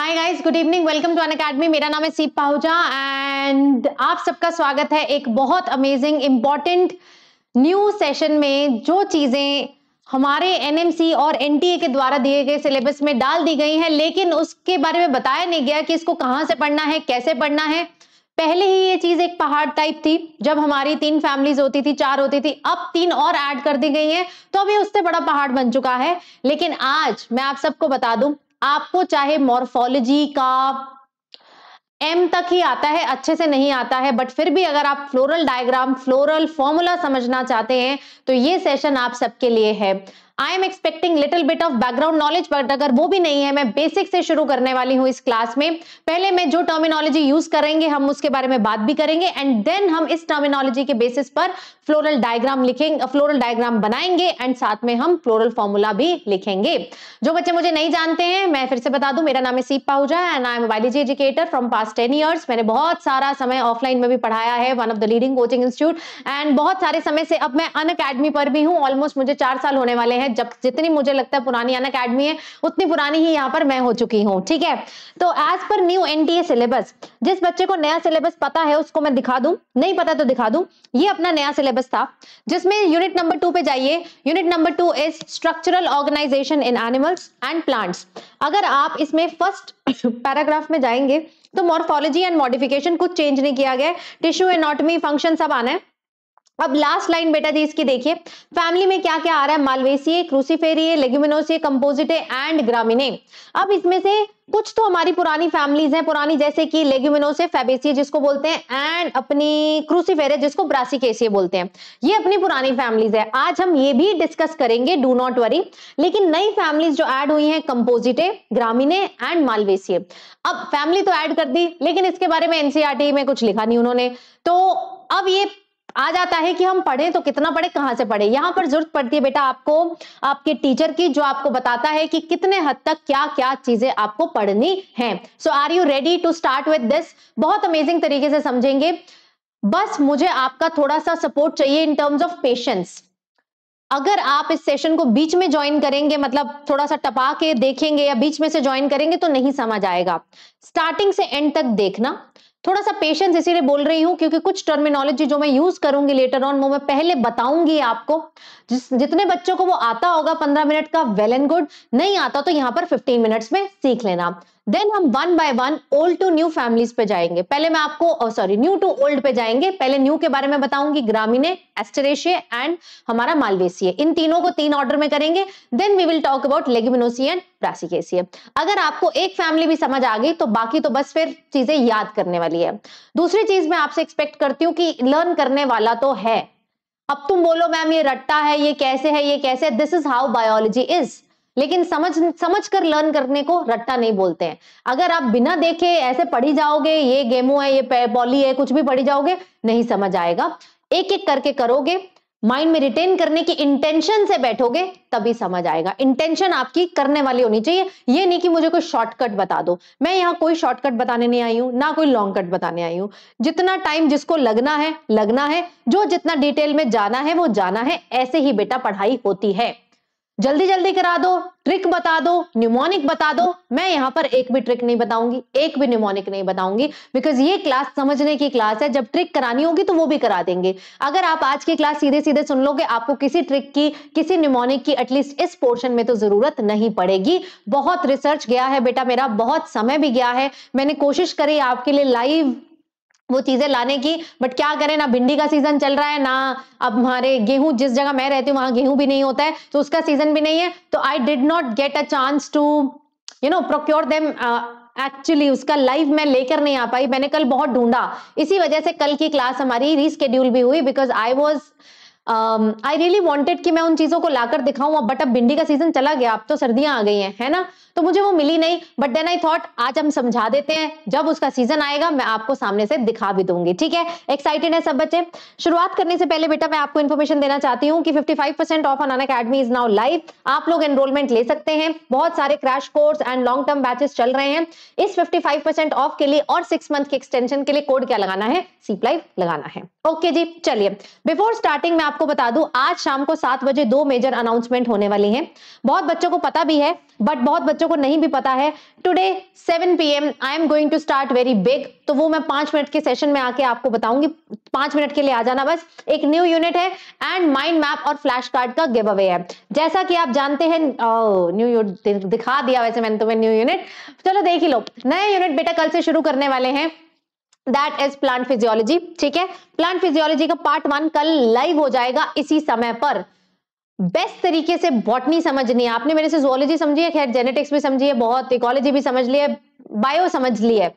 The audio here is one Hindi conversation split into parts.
Hi guys good evening welcome to Unacademy मेरा नाम है सीप पाहुजा एंड आप सबका स्वागत है एक बहुत अमेजिंग इंपॉर्टेंट न्यू सेशन में जो चीज़ें हमारे एनएमसी और एनटीए के द्वारा दिए गए सिलेबस में डाल दी गई हैं लेकिन उसके बारे में बताया नहीं गया कि इसको कहां से पढ़ना है कैसे पढ़ना है पहले ही ये चीज एक पहाड़ टाइप थी जब हमारी तीन फैमिलीज होती थी चार होती थी अब तीन और ऐड कर दी गई हैं तो अभी उससे बड़ा पहाड़ बन चुका है लेकिन आज मैं आप सबको बता दूं आपको चाहे मॉर्फोलॉजी का एम तक ही आता है अच्छे से नहीं आता है बट फिर भी अगर आप फ्लोरल डायग्राम फ्लोरल फॉर्मूला समझना चाहते हैं तो ये सेशन आप सबके लिए है I am expecting little bit of background knowledge but अगर वो भी नहीं है मैं बेसिक से शुरू करने वाली हूँ इस क्लास में पहले मैं जो टर्मिनोलॉजी यूज करेंगे हम उसके बारे में बात भी करेंगे एंड देन हम इस टर्मिनोलॉजी के बेसिस पर फ्लोरल डायग्राम लिखेंगे फ्लोरल डायग्राम बनाएंगे एंड साथ में हम फ्लोरल फॉर्मूला भी लिखेंगे जो बच्चे मुझे नहीं जानते हैं मैं फिर से बता दू मेरा नाम है Seep Pahuja and I am biology educator from past ten years मैंने बहुत सारा समय ऑफलाइन में भी पढ़ाया है one of the leading coaching institute and बहुत सारे समय से अब मैं अन अकेडमी पर भी हूँ ऑलमोस्ट मुझे चार साल होने वाले हैं है जब जितनी मुझे लगता है पुरानी अन अकेडमी है उतनी पुरानी ही यहाँ पर मैं हो चुकी हूँ ठीक है तो as per new NTA syllabus जिस बच्चे को नया सिलेबस पता है उसको मैं दिखा दू नहीं पता तो दिखा दू ये अपना नया सिलेबस था जिसमें यूनिट नंबर टू पे जाइए unit number two is structural organisation in animals and plants अगर आप इसमें फर्स्ट पैराग्राफ में जाएंगे तो मॉर्फोलॉजी एंड मॉडिफिकेशन कुछ चेंज नहीं किया गया टिश्यू एनाटॉमी फंक्शन सब आना है अब लास्ट लाइन बेटा जी इसकी देखिए फैमिली में क्या क्या आ रहा है मालवेसिए क्रूसीफेरिए लेग्यूमिनोसिए कंपोजिटे एंड ग्रामीण अब इसमें से कुछ तो हमारी पुरानी फैमिलीज हैं पुरानी जैसे कि लेग्यूमिनोसे फेबेसिए जिसको बोलते हैं एंड अपनी क्रूसीफेरे जिसको ब्रासिकेसिए बोलते हैं ये अपनी पुरानी फैमिलीज है आज हम ये भी डिस्कस करेंगे डू नॉट वरी लेकिन नई फैमिलीज जो ऐड हुई हैं कंपोजिटे ग्रामीण एंड मालवेसिए अब फैमिली तो ऐड कर दी लेकिन इसके बारे में एनसीआरटी e e में कुछ लिखा नहीं उन्होंने तो अब ये आ जाता है कि हम पढ़े तो कितना पढ़े कहां से पढ़े यहाँ पर जरूरत पड़ती है बेटा आपको आपके टीचर की जो आपको बताता है कि कितने हद तक क्या क्या चीजें आपको पढ़नी है so are you ready to start with this बहुत अमेजिंग तरीके से समझेंगे बस मुझे आपका थोड़ा सा सपोर्ट चाहिए इन टर्म्स ऑफ पेशेंस अगर आप इस सेशन को बीच में ज्वाइन करेंगे मतलब थोड़ा सा टपा के देखेंगे या बीच में से ज्वाइन करेंगे तो नहीं समझ आएगा स्टार्टिंग से एंड तक देखना थोड़ा सा पेशेंस इसीलिए बोल रही हूँ क्योंकि कुछ टर्मिनोलॉजी जो मैं यूज करूंगी लेटर ऑन वो मैं पहले बताऊंगी आपको जिस जितने बच्चों को वो आता होगा पंद्रह मिनट का वेल एंड गुड नहीं आता तो यहाँ पर फिफ्टीन मिनट्स में सीख लेना देन हम one by one old to new families पे जाएंगे पहले मैं आपको सॉरी न्यू टू ओल्ड पे जाएंगे पहले न्यू के बारे में बताऊंगी ग्रामीण एस्टरेशिय एंड हमारा मालवेसिये इन तीनों को तीन ऑर्डर में करेंगे then we will talk about Leguminosae and अगर आपको एक फैमिली भी समझ आ गई तो बाकी तो बस फिर चीजें याद करने वाली है दूसरी चीज मैं आपसे एक्सपेक्ट करती हूँ कि लर्न करने वाला तो है अब तुम बोलो मैम ये रट्टा है ये कैसे है ये कैसे this is how biology is लेकिन समझ समझ कर लर्न करने को रट्टा नहीं बोलते हैं अगर आप बिना देखे ऐसे पढ़ी जाओगे ये गेमो है ये बॉली है कुछ भी पढ़ी जाओगे नहीं समझ आएगा एक एक करके करोगे माइंड में रिटेन करने की इंटेंशन से बैठोगे तभी समझ आएगा इंटेंशन आपकी करने वाली होनी चाहिए ये नहीं कि मुझे कोई शॉर्टकट बता दो मैं यहाँ कोई शॉर्टकट बताने नहीं आई हूँ ना कोई लॉन्ग कट बताने आई हूँ जितना टाइम जिसको लगना है लगना है जो जितना डिटेल में जाना है वो जाना है ऐसे ही बेटा पढ़ाई होती है जल्दी जल्दी करा दो ट्रिक बता दो न्यूमोनिक बता दो मैं यहाँ पर एक भी ट्रिक नहीं बताऊंगी एक भी न्यूमोनिक नहीं बताऊंगी बिकॉज ये क्लास समझने की क्लास है जब ट्रिक करानी होगी तो वो भी करा देंगे अगर आप आज की क्लास सीधे सीधे सुन लोगे आपको किसी ट्रिक की किसी न्यूमोनिक की एटलीस्ट इस पोर्शन में तो जरूरत नहीं पड़ेगी बहुत रिसर्च गया है बेटा मेरा बहुत समय भी गया है मैंने कोशिश करी आपके लिए लाइव वो चीजें लाने की बट क्या करें ना भिंडी का सीजन चल रहा है ना अब हमारे गेहूं जिस जगह मैं रहती हूँ वहां गेहूं भी नहीं होता है तो उसका सीजन भी नहीं है तो I did not get a chance to you know procure them actually उसका लाइव मैं लेकर नहीं आ पाई मैंने कल बहुत ढूंढा इसी वजह से कल की क्लास हमारी रीस्केड्यूल भी हुई because I was I really wanted कि मैं उन चीजों को लाकर दिखाऊं बट अब भिंडी का सीजन चला गया अब तो सर्दियां आ गई हैं है ना तो मुझे वो मिली नहीं बट देन आई थॉट आज हम समझा देते हैं जब उसका सीजन आएगा मैं आपको सामने से दिखा भी दूंगी ठीक है एक्साइटेड है सब बच्चे शुरुआत करने से पहले बेटा मैं आपको इन्फॉर्मेशन देना चाहती हूँ कि fifty off Unacademy is now live आप लोग एनरोलमेंट ले सकते हैं बहुत सारे crash course and long term batches चल रहे हैं इस फिफ्टी ऑफ के लिए और सिक्स मंथ के एक्सटेंशन के लिए कोड क्या लगाना है सीप लाइव लगाना है ओके जी चलिए बिफोर स्टार्टिंग में आपको बता दूं आज शाम को सात बजे दो मेजर अनाउंसमेंट होने वाली हैं बहुत बच्चों को पता भी है बट बहुत बच्चों को नहीं भी पता है today 7 PM I am going to start very big तो वो मैं पांच मिनट के सेशन में आके आपको बताऊंगी पांच मिनट के लिए आ जाना बस एक न्यू यूनिट है एंड माइंड मैप और फ्लैश कार्ड का गिव अवे है जैसा कि आप जानते हैं न्यू oh, यूनिट दिखा दिया वैसे मैंने तुम्हें न्यू यूनिट चलो देख ही लो नया यूनिट बेटा कल से शुरू करने वाले हैं दैट इज प्लांट फिजियोलॉजी ठीक है प्लांट फिजियोलॉजी का पार्ट वन कल लाइव हो जाएगा इसी समय पर बेस्ट तरीके से बॉटनी समझनी है आपने मेरे से जोलॉजी समझी है खैर जेनेटिक्स भी समझी है बहुत इकोलॉजी भी समझ ली है बायो समझ ली है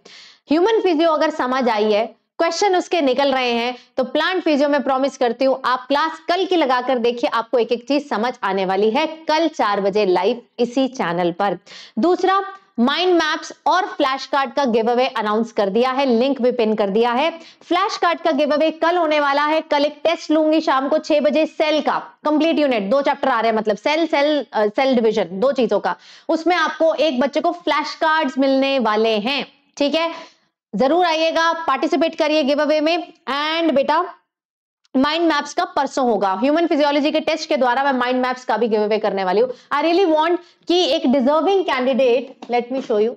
ह्यूमन फिजियो अगर समझ आई है क्वेश्चन उसके निकल रहे हैं तो प्लांट फिजियो में प्रॉमिस करती हूँ आप क्लास कल की लगाकर देखिए आपको एक एक चीज समझ आने वाली है कल चार बजे लाइव इसी चैनल पर दूसरा माइंड मैप्स और फ्लैश कार्ड का गिव अवे अनाउंस कर दिया है लिंक भी पिन कर दिया है फ्लैश कार्ड का गिव अवे कल होने वाला है कल एक टेस्ट लूंगी शाम को छह बजे सेल का कंप्लीट यूनिट दो चैप्टर आ रहे हैं मतलब सेल सेल सेल डिविजन दो चीजों का उसमें आपको एक बच्चे को फ्लैश कार्ड मिलने वाले हैं ठीक है जरूर आइएगा पार्टिसिपेट करिए गिव अवे में एंड बेटा माइंड मैप्स का परसों होगा ह्यूमन फिजियोलॉजी के टेस्ट के द्वारा मैं माइंड मैप्स का भी गिव अवे करने वाली हूँ आई रियली वॉन्ट कि एक deserving candidate let me show you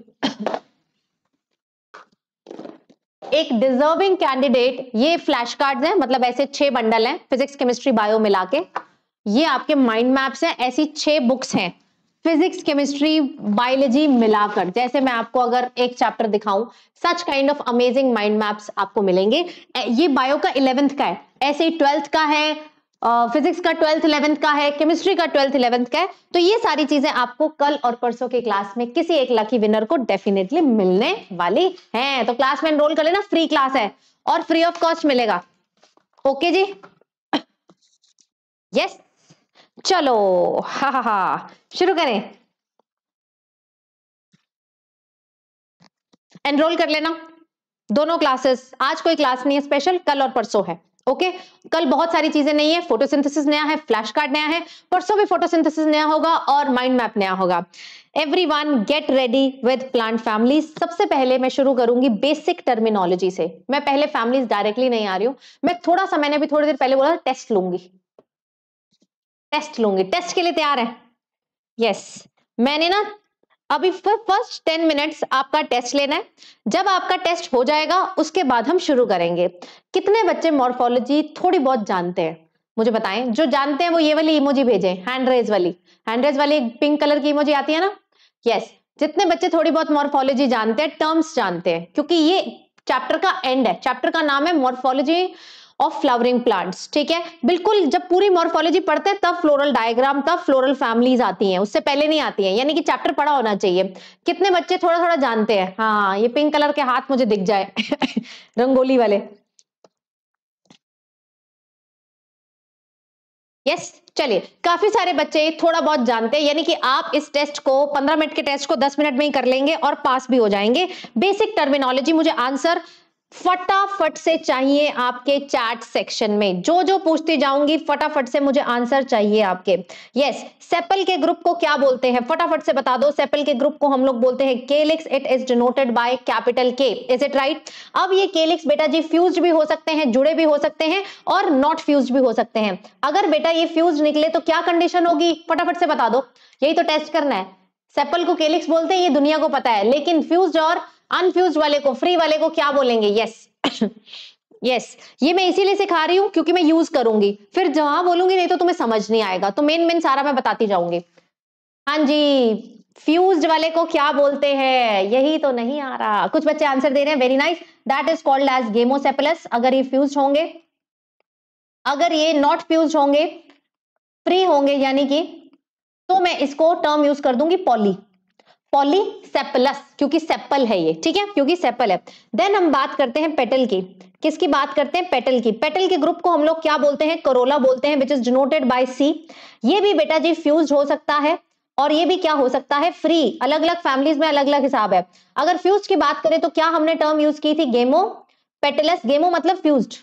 एक डिजर्विंग कैंडिडेट ये फ्लैश कार्ड है मतलब ऐसे छह बंडल हैं फिजिक्स केमिस्ट्री बायो मिला के ये आपके माइंड मैप्स हैं ऐसी छह बुक्स हैं फिजिक्स केमिस्ट्री बायोलॉजी मिलाकर जैसे मैं आपको अगर एक चैप्टर दिखाऊं such kind of amazing mind maps आपको मिलेंगे ये बायो का इलेवेंथ का है ऐसे ही ट्वेल्थ का है फिजिक्स का ट्वेल्थ इलेवेंथ का है केमिस्ट्री का ट्वेल्थ इलेवेंथ का है तो ये सारी चीजें आपको कल और परसों के क्लास में किसी एक लकी विनर को डेफिनेटली मिलने वाली हैं तो क्लास में एनरोल कर लेना फ्री क्लास है और फ्री ऑफ कॉस्ट मिलेगा ओके जी यस yes. चलो हा हा हा शुरू करें एनरोल कर लेना दोनों क्लासेस आज कोई क्लास नहीं है स्पेशल कल और परसों है ओके okay? कल बहुत सारी चीजें नहीं है फोटोसिंथेसिस नया है फ्लैश कार्ड नया है परसों भी फोटोसिंथेसिस नया होगा और माइंड मैप नया होगा everyone get ready with plant family सबसे पहले मैं शुरू करूंगी बेसिक टर्मिनोलॉजी से मैं पहले फैमिलीज डायरेक्टली नहीं आ रही हूं मैं थोड़ा सा मैंने भी थोड़ी देर पहले बोला टेस्ट लूंगी टेस्ट लूंगी टेस्ट के लिए तैयार है यस मैंने ना अभी फर्स्ट टेन मिनट्स आपका टेस्ट लेना है जब आपका टेस्ट हो जाएगा उसके बाद हम शुरू करेंगे कितने बच्चे मॉर्फोलॉजी थोड़ी बहुत जानते हैं मुझे बताएं जो जानते हैं वो ये वाली इमोजी भेजे हैंड रेज वाली हैंड रेज वाली पिंक कलर की इमोजी आती है ना यस जितने बच्चे थोड़ी बहुत मॉर्फोलॉजी जानते हैं टर्म्स जानते हैं क्योंकि ये चैप्टर का एंड है चैप्टर का नाम है मॉर्फोलॉजी ऑफ फ्लावरिंग प्लांट्स ठीक है बिल्कुल जब पूरी मॉर्फोलॉजी पढ़ते हैं तब फ्लोरल डायग्राम तब फ्लोरल फैमिलीज आती हैं उससे पहले नहीं आती हैं यानी कि चैप्टर पढ़ा होना चाहिए कितने बच्चे थोड़ा थोड़ा जानते हैं हाँ, हाँ ये पिंक कलर के हाथ मुझे दिख जाए रंगोली वाले यस yes, चलिए काफी सारे बच्चे थोड़ा बहुत जानते हैं यानी कि आप इस टेस्ट को 15 मिनट के टेस्ट को 10 मिनट में ही कर लेंगे और पास भी हो जाएंगे बेसिक टर्मिनोलॉजी मुझे आंसर फटाफट से चाहिए आपके चैट सेक्शन में जो जो पूछती जाऊंगी फटाफट से मुझे आंसर चाहिए आपके यस सेपल के ग्रुप को क्या बोलते हैं फटाफट से बता दो सेपल के ग्रुप को हम लोग बोलते हैं calyx it is denoted by capital K is it right अब ये केलिक्स बेटा जी फ्यूज भी हो सकते हैं जुड़े भी हो सकते हैं और नॉट फ्यूज भी हो सकते हैं अगर बेटा ये फ्यूज निकले तो क्या कंडीशन होगी फटाफट से बता दो यही तो टेस्ट करना है सेपल को केलिक्स बोलते हैं ये दुनिया को पता है लेकिन फ्यूज और अनफ्यूज वाले को फ्री वाले को क्या बोलेंगे यस यस ये मैं इसीलिए सिखा रही हूं क्योंकि मैं यूज करूंगी फिर जहां बोलूंगी नहीं तो तुम्हें समझ नहीं आएगा तो मेन मेन सारा मैं बताती जाऊंगी हाँ जी फ्यूज वाले को क्या बोलते हैं यही तो नहीं आ रहा कुछ बच्चे आंसर दे रहे हैं very nice that is called as gamosepalous अगर ये फ्यूज होंगे अगर ये नॉट फ्यूज होंगे फ्री होंगे यानी कि तो मैं इसको टर्म यूज कर दूंगी पॉली पॉलीसेपलस क्योंकि सेपल है ये ठीक है क्योंकि सेपल है देन हम बात करते हैं पेटल की किसकी बात करते हैं पेटल की पेटल के ग्रुप को हम लोग क्या बोलते हैं करोला बोलते हैं which is denoted by C ये भी बेटा जी फ्यूज हो सकता है और ये भी क्या हो सकता है फ्री अलग अलग फैमिलीज में अलग अलग हिसाब है अगर फ्यूज की बात करें तो क्या हमने टर्म यूज की थी गेमो पेटलस गेमो मतलब फ्यूज्ड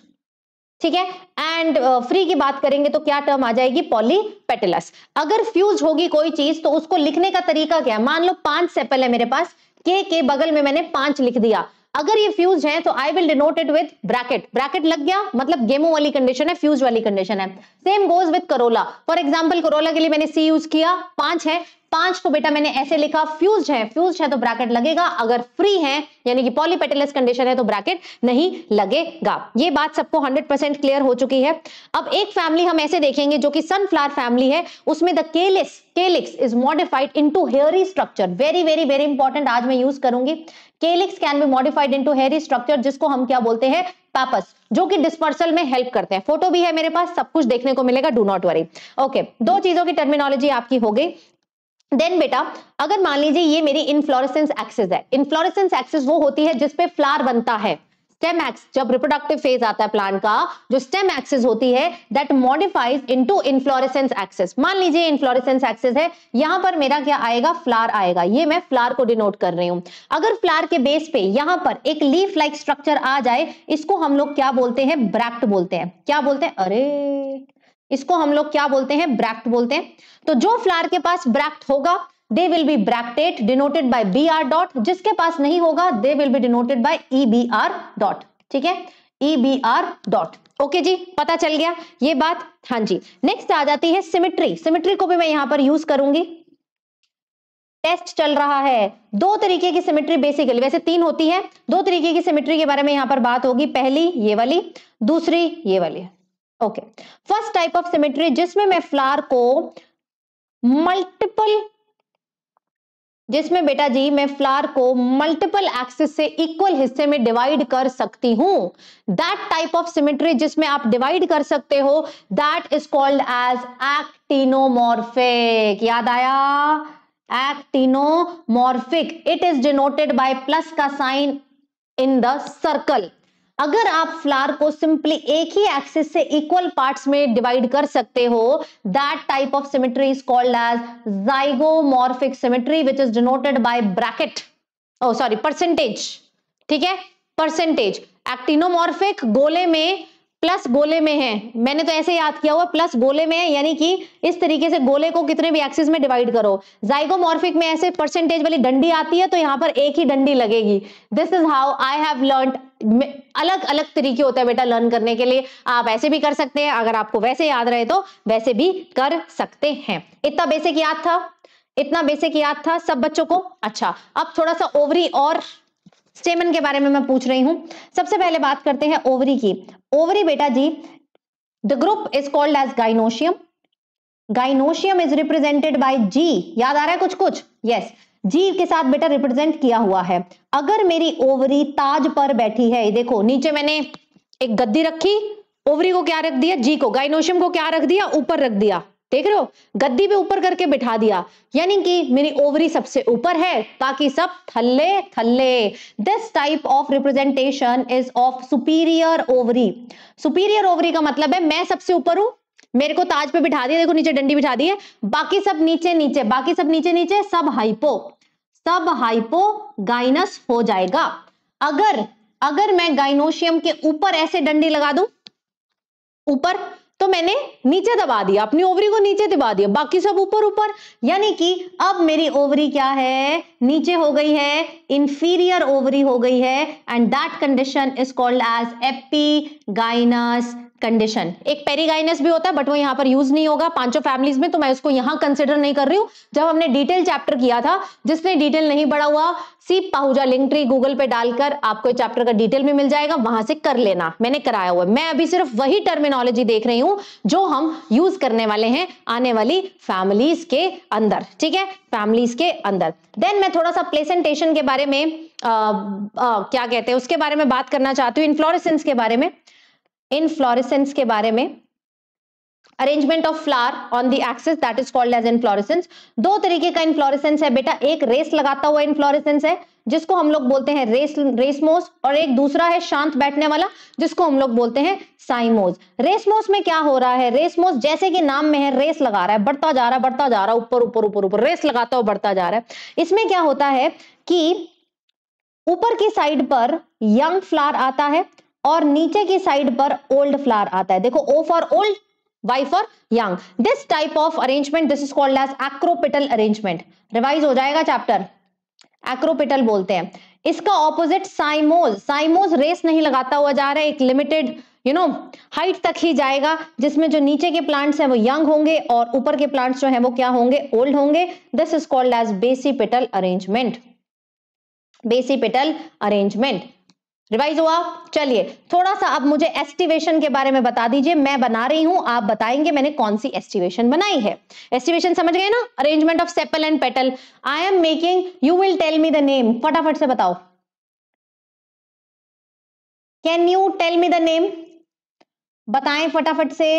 ठीक है एंड फ्री uh, की बात करेंगे तो क्या टर्म आ जाएगी पॉलीपेटिलस अगर फ्यूज होगी कोई चीज तो उसको लिखने का तरीका क्या मान लो पांच सेपल है मेरे पास के के बगल में मैंने पांच लिख दिया अगर ये फ्यूज है तो I will denote it with bracket bracket लग गया मतलब गेमो वाली कंडीशन है फ्यूज वाली कंडीशन है same goes with corolla for example corolla के लिए मैंने सी यूज किया पांच है पांच को बेटा मैंने ऐसे लिखा फ्यूज है फ्यूज है तो ब्रैकेट लगेगा अगर फ्री है यानी कि पॉलीपेटेलस कंडीशन है तो ब्रैकेट नहीं लगेगा ये बात सबको 100% क्लियर हो चुकी है अब एक फैमिली हम ऐसे देखेंगे जो कि सनफ्लावर फैमिली है उसमें the calyx calyx is modified into hairy structure very very very important आज मैं यूज करूंगी calyx can be modified into hairy structure जिसको हम क्या बोलते हैं पैपस जो कि डिस्पर्सल में हेल्प करते हैं फोटो भी है मेरे पास सब कुछ देखने को मिलेगा डू नॉट वरी ओके दो चीजों की टर्मिनोलॉजी आपकी हो गई देन बेटा अगर मान लीजिए ये मेरी इन्फ्लोरेसेंस एक्सेस है इन्फ्लोरेसेंस एक्सेस वो होती है जिसपे फ्लार बनता है स्टेम एक्स जब रिप्रोडक्टिव फेज आता है प्लांट का जो स्टेम एक्सेस होती है that modifies into inflorescence axis मान लीजिए इनफ्लोरेसेंस एक्सेस है यहां पर मेरा क्या आएगा फ्लार आएगा ये मैं फ्लार को डिनोट कर रही हूं अगर फ्लार के बेस पे यहां पर एक लीफ लाइक स्ट्रक्चर आ जाए इसको हम लोग क्या बोलते हैं ब्रैक्ट बोलते हैं क्या बोलते हैं अरे इसको हम लोग क्या बोलते हैं ब्रैक्ट बोलते हैं तो जो फ्लावर के पास ब्रैक्ट होगा they will be bracteate denoted by B R dot जिसके पास नहीं होगा they will be denoted by E B R dot ठीक है E B R dot okay जी पता चल गया ये बात हाँ जी नेक्स्ट आ जाती है सिमिट्री सिमिट्री को भी मैं यहां पर यूज करूंगी टेस्ट चल रहा है दो तरीके की सिमेट्री बेसिकली वैसे तीन होती है दो तरीके की सिमेट्री के बारे में यहां पर बात होगी पहली ये वाली दूसरी ये वाली okay first type of symmetry जिसमें मैं फ्लार को मल्टीपल जिसमें बेटा जी मैं फ्लार को मल्टीपल एक्सिस से इक्वल हिस्से में डिवाइड कर सकती हूं दैट टाइप ऑफ सिमेट्री जिसमें आप डिवाइड कर सकते हो that is called as actinomorphic याद आया actinomorphic it is denoted by plus का साइन इन द सर्कल अगर आप फ्लार को सिंपली एक ही एक्सिस से इक्वल पार्ट्स में डिवाइड कर सकते हो that type of symmetry is called as zygomorphic symmetry which is denoted by bracket oh sorry percentage ठीक है परसेंटेज एक्टिनोमॉर्फिक गोले में प्लस गोले में है मैंने तो ऐसे याद किया हुआ प्लस गोले में है यानी कि इस तरीके से गोले को कितने भी एक्सिस में डिवाइड करो जाइगोमॉर्फिक में ऐसे परसेंटेज वाली डंडी आती है तो यहाँ पर एक ही डंडी लगेगी this is how I have learn अलग अलग तरीके होते हैं बेटा लर्न करने के लिए आप ऐसे भी कर सकते हैं अगर आपको वैसे याद रहे तो वैसे भी कर सकते हैं इतना बेसिक याद था इतना बेसिक याद था सब बच्चों को अच्छा अब थोड़ा सा ओवरी और स्टेमन के बारे में मैं पूछ रही हूं सबसे पहले बात करते हैं ओवरी की ओवरी बेटा जी the group is called as gynoecium gynoecium is represented by G याद आ रहा है कुछ कुछ यस yes. जी के साथ बेटा रिप्रेजेंट किया हुआ है अगर मेरी ओवरी ताज पर बैठी है देखो नीचे मैंने एक गद्दी रखी ओवरी को क्या रख दिया जी को गाइनोशियम को क्या रख दिया ऊपर रख दिया देख रहे हो गद्दी पे ऊपर करके बिठा दिया यानी कि मेरी ओवरी सबसे ऊपर है बाकी सब थल्ले थल्ले this type of representation is of superior ovary superior ovary का मतलब है मैं सबसे ऊपर हूं मेरे को ताज पे बिठा दिया देखो नीचे डंडी बिठा दी है बाकी सब नीचे नीचे बाकी सब नीचे नीचे सब हाइपो सब हाइपो गाइनस हो जाएगा अगर अगर मैं गाइनोशियम के ऊपर ऐसे डंडी लगा दूं ऊपर तो मैंने नीचे दबा दिया अपनी ओवरी को नीचे दबा दिया बाकी सब ऊपर ऊपर यानी कि अब मेरी ओवरी क्या है नीचे हो गई है इंफीरियर ओवरी हो गई है and that condition is called as epigynous condition एक पेरीगाइनस भी होता है बट वो यहाँ पर यूज नहीं होगा पांचों फैमिलीज में तो मैं उसको यहाँ कंसिडर नहीं कर रही हूँ जब हमने डिटेल चैप्टर किया था जिसने डिटेल नहीं पढ़ा हुआ Seep Pahuja Linktree Google पे डालकर आपको चैप्टर का डिटेल में मिल जाएगा वहां से कर लेना मैंने कराया हुआ मैं अभी सिर्फ वही टर्मिनोलॉजी देख रही हूँ जो हम यूज करने वाले हैं आने वाली फैमिलीज के अंदर ठीक है फैमिलीज के अंदर देन मैं थोड़ा सा प्लेसेंटेशन के बारे में आ, आ, क्या कहते हैं उसके बारे में बात करना चाहती हूँ इन्फ्लोरेसेंस के बारे में इन फ्लोरिसेंस के बारे में arrangement of flower on the axis that is called as inflorescence दो तरीके का इनफ्लोरेसेंस है बेटा एक रेस लगाता हुआ इनफ्लोरेसेंस है जिसको हम लोग बोलते हैं रेस रेसमोस और एक दूसरा है शांत बैठने वाला जिसको हम लोग बोलते हैं साइमोस रेसमोस में क्या हो रहा है रेसमोस जैसे कि नाम में है रेस लगा रहा है बढ़ता जा रहा है बढ़ता जा रहा है ऊपर ऊपर ऊपर ऊपर रेस लगाता हुआ बढ़ता जा रहा है इसमें क्या होता है कि ऊपर की साइड पर यंग फ्लार आता है और नीचे की साइड पर ओल्ड फ्लावर आता है देखो O for old Y for young this type of arrangement this is called as acropetal arrangement revise हो जाएगा चैप्टर एक्रोपिटल बोलते हैं इसका ऑपोजिट साइमोज साइमोज रेस नहीं लगाता हुआ जा रहा है एक लिमिटेड यू नो हाइट तक ही जाएगा जिसमें जो नीचे के प्लांट्स हैं वो यंग होंगे और ऊपर के प्लांट्स जो हैं वो क्या होंगे ओल्ड होंगे this is called as basipetal arrangement basipetal arrangement revise हुआ चलिए थोड़ा सा अब मुझे एस्टिवेशन के बारे में बता दीजिए मैं बना रही हूं आप बताएंगे मैंने कौन सी एस्टिवेशन बनाई है एस्टिवेशन समझ गए ना arrangement of sepal and petal I am making you will tell me the name फटाफट से बताओ can you tell me the name बताएं फटाफट से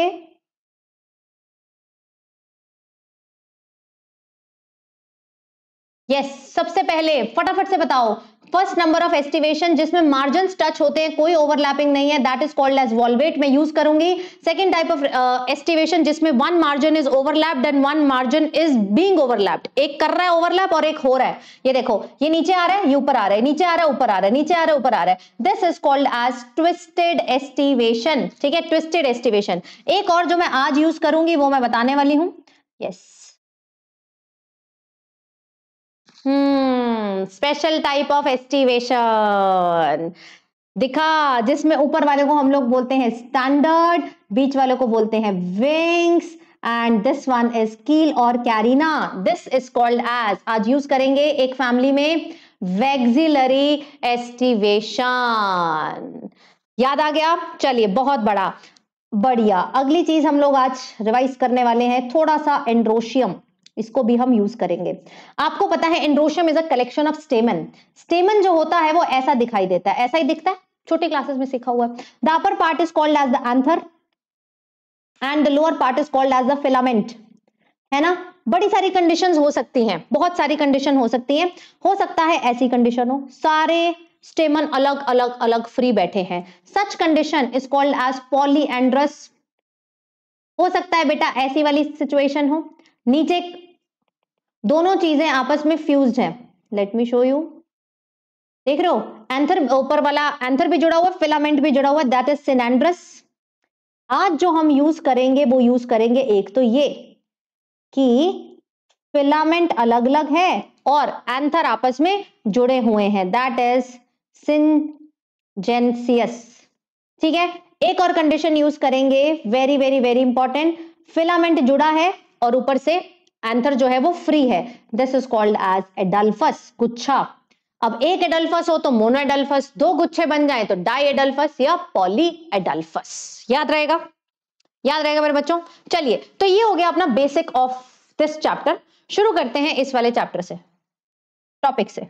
यस yes, सबसे पहले फटाफट से बताओ फर्स्ट नंबर ऑफ एस्टिवेशन जिसमें मार्जिन टच होते हैं कोई ओवरलैपिंग नहीं है that is called as valvate मैं यूज करूंगी सेकेंड टाइप ऑफ एस्टिवेशन जिसमें one margin is overlapped and one margin is being overlapped एक कर रहा है ओवरलैप और एक हो रहा है ये देखो ये नीचे आ रहा है ये ऊपर आ रहा है नीचे आ रहा है ऊपर आ रहा है नीचे आ रहा है ऊपर आ रहा है this is called as twisted aestivation ठीक है ट्विस्टेड एस्टिवेशन एक और जो मैं आज यूज करूंगी वो मैं बताने वाली हूँ yes yes. Hmm special type of aestivation दिखा जिसमें ऊपर वाले को हम लोग बोलते हैं स्टैंडर्ड बीच वाले को बोलते हैं wings and this one is keel और carina this is called as आज यूज करेंगे एक फैमिली में वेक्सिलरी एस्टिवेशन याद आ गया चलिए बहुत बड़ा बढ़िया अगली चीज हम लोग आज रिवाइज करने वाले हैं थोड़ा सा एंड्रोशियम इसको भी हम यूज करेंगे आपको पता है androecium is a collection of stamen stamen जो होता है वो ऐसा दिखाई देता है ऐसा ही दिखता है छोटे क्लासेस में सीखा हुआ है the upper part is called as the anther and the lower part is called as the filament है ना बड़ी सारी कंडीशन हो सकती हैं बहुत सारी कंडीशन हो सकती हैं हो सकता है ऐसी कंडीशन हो सारे स्टेमन अलग अलग अलग फ्री बैठे हैं such condition is called as polyandrous हो सकता है बेटा ऐसी वाली सिचुएशन हो नीचे दोनों चीजें आपस में फ्यूज है लेट मी शो यू देख रहे हो एंथर ऊपर वाला एंथर भी जुड़ा हुआ है फिलामेंट भी जुड़ा हुआ दैट इज सिनेड्रस आज जो हम यूज करेंगे वो यूज करेंगे एक तो ये कि फिलामेंट अलग अलग है और एंथर आपस में जुड़े हुए हैं दैट इज सिंजेंसियस ठीक है एक और कंडीशन यूज करेंगे very very very important filament जुड़ा है और ऊपर से एंथर जो है वो फ्री है this is called as adelphous गुच्छा अब एक एडल्फस हो तो मोनो एडल्फस दो गुच्छे बन जाए तो डाई एडल्फस या पॉली एडल्फस याद रहेगा याद रहेगा मेरे बच्चों चलिए तो ये हो गया अपना बेसिक ऑफ दिस चैप्टर शुरू करते हैं इस वाले चैप्टर से टॉपिक से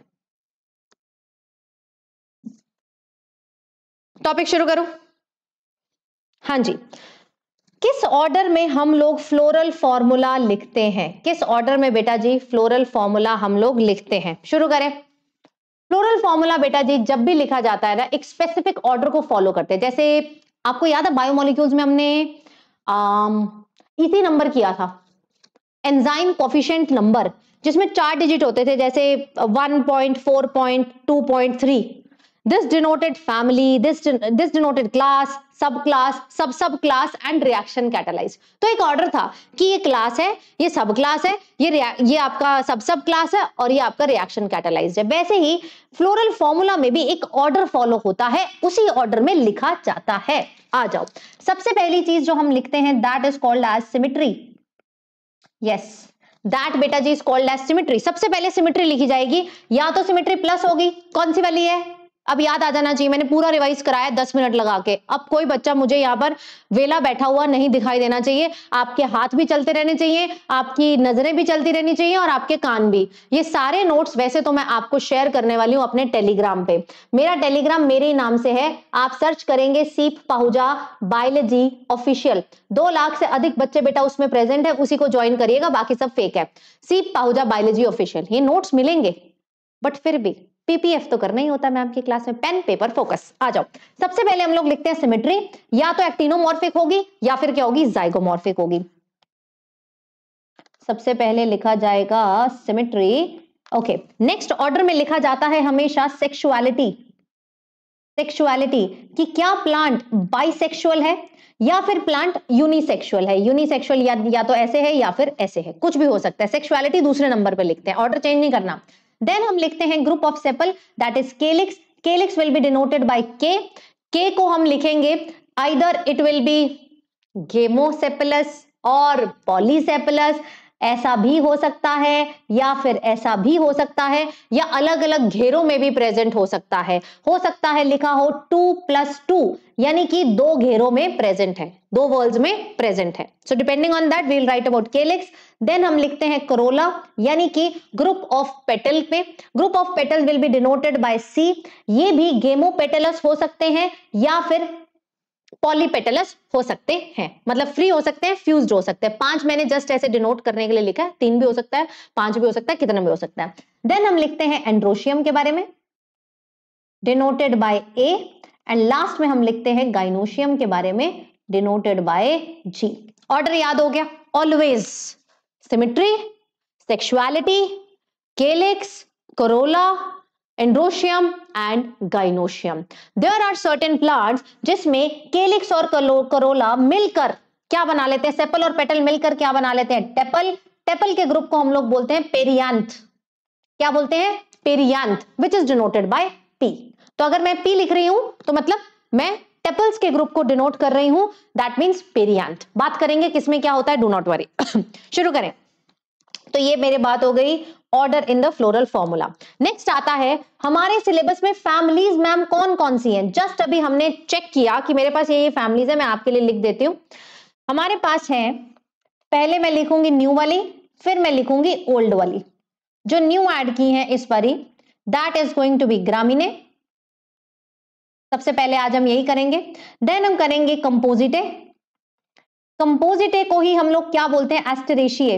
टॉपिक शुरू करूं हाँ जी किस ऑर्डर में हम लोग फ्लोरल फॉर्मूला लिखते हैं किस ऑर्डर में बेटा जी फ्लोरल फॉर्मूला हम लोग लिखते हैं शुरू करें फ्लोरल फॉर्मूला बेटा जी जब भी लिखा जाता है ना एक स्पेसिफिक ऑर्डर को फॉलो करते हैं जैसे आपको याद है बायोमोलिक्यूल्स में हमने इसी नंबर किया था एंजाइम कॉफिशेंट नंबर जिसमें चार डिजिट होते थे जैसे one three this denoted family this this denoted class सब सब क्लास एंड रिएक्शन catalyzed तो एक ऑर्डर था कि ये क्लास है ये सब क्लास है ये ये आपका सब सब क्लास है और ये आपका रिएक्शन कैटालाइज्ड है वैसे ही फ्लोरल फॉर्मूला में भी एक ऑर्डर फॉलो होता है उसी ऑर्डर में लिखा जाता है आ जाओ सबसे पहली चीज जो हम लिखते हैं that is called as symmetry yes that बेटा जी इज कॉल्ड एज सिमिट्री सबसे पहले सिमिट्री लिखी जाएगी या तो सिमिट्री प्लस होगी कौन सी वाली है अब याद आ जाना चाहिए मैंने पूरा रिवाइज कराया दस मिनट लगा के अब कोई बच्चा मुझे यहाँ पर वेला बैठा हुआ नहीं दिखाई देना चाहिए आपके हाथ भी चलते रहने चाहिए आपकी नजरें भी चलती रहनी चाहिए और आपके कान भी ये सारे नोट्स वैसे तो मैं आपको शेयर करने वाली हूँ अपने टेलीग्राम पे मेरा टेलीग्राम मेरे ही नाम से है आप सर्च करेंगे सीप पाहुजा बायोलॉजी ऑफिशियल दो लाख से अधिक बच्चे बेटा उसमें प्रेजेंट है उसी को ज्वाइन करिएगा बाकी सब फेक है सीप पाहुजा बायोलॉजी ऑफिशियल ये नोट्स मिलेंगे बट फिर भी पीपीएफ तो करना ही होता है मैम की क्लास में पेन पेपर फोकस आ जाओ सबसे पहले हम लोग लिखते हैं सिमेट्री या तो एक्टिनोमॉर्फिक होगी या फिर क्या होगी जाइगोमॉर्फिक होगी सबसे पहले लिखा जाएगा सिमेट्री ओके नेक्स्ट ऑर्डर में लिखा जाता है हमेशा सेक्सुअलिटी सेक्सुअलिटी कि क्या प्लांट बाइसेक्सुअल है या फिर प्लांट यूनिसेक्सुअल है यूनिसेक्सुअल या, या तो ऐसे है या फिर ऐसे है कुछ भी हो सकता है सेक्सुअलिटी दूसरे नंबर पर लिखते हैं ऑर्डर चेंज नहीं करना देन हम लिखते हैं group of sepal that is calyx calyx will be denoted by K K को हम लिखेंगे either it will be gamosepalous और पॉलीसेपलस ऐसा भी हो सकता है या फिर ऐसा भी हो सकता है या अलग अलग घेरों में भी प्रेजेंट हो सकता है हो सकता है लिखा हो टू प्लस टू यानी कि दो घेरों में प्रेजेंट है दो वर्ल्ड में प्रेजेंट है so depending on that we'll write about calyx then हम लिखते हैं करोला यानी कि ग्रुप ऑफ पेटल पे group of petal will be denoted by C ये भी गेमो पेटलस हो सकते हैं या फिर पॉलीपेटलस हो सकते हैं मतलब फ्री हो सकते हैं फ्यूज हो सकते हैं पांच मैंने जस्ट ऐसे डिनोट करने के लिए लिखा है तीन भी हो सकता है पांच भी हो सकता है कितना भी हो सकता है देन हम लिखते हैं एंड्रोशियम के बारे में denoted by A and last में हम लिखते हैं गाइनोशियम के बारे में डिनोटेड बाय जी ऑर्डर याद हो गया always symmetry sexuality calyx corolla androecium and gynoecium there are certain plants जिसमें केलिक्स और करोला मिलकर क्या बना लेते हैं सेपल और पेटल मिलकर क्या बना लेते हैं टेपल टेपल के ग्रुप को हम लोग बोलते हैं पेरियांत क्या बोलते हैं perianth which is denoted by P तो अगर मैं पी लिख रही हूं तो मतलब मैं टेपल्स के ग्रुप को डिनोट कर रही हूं दैट मीन्स पेरियांत बात करेंगे किसमें क्या होता है डू नॉट वरी शुरू करें तो ये मेरे बात हो गई order in the floral formula next आता है हमारे सिलेबस में फैमिलीज मैम कौन कौन सी हैं जस्ट अभी हमने चेक किया कि मेरे पास ये ये फैमिलीज है मैं आपके लिए लिख देती हूँ हमारे पास है पहले मैं लिखूंगी न्यू वाली फिर मैं लिखूंगी ओल्ड वाली जो न्यू एड की है इस बारी that is going to be Gramineae सबसे पहले आज हम यही करेंगे देन हम करेंगे कंपोजिटे कंपोजिटे को ही हम लोग क्या बोलते हैं एस्टरेशिए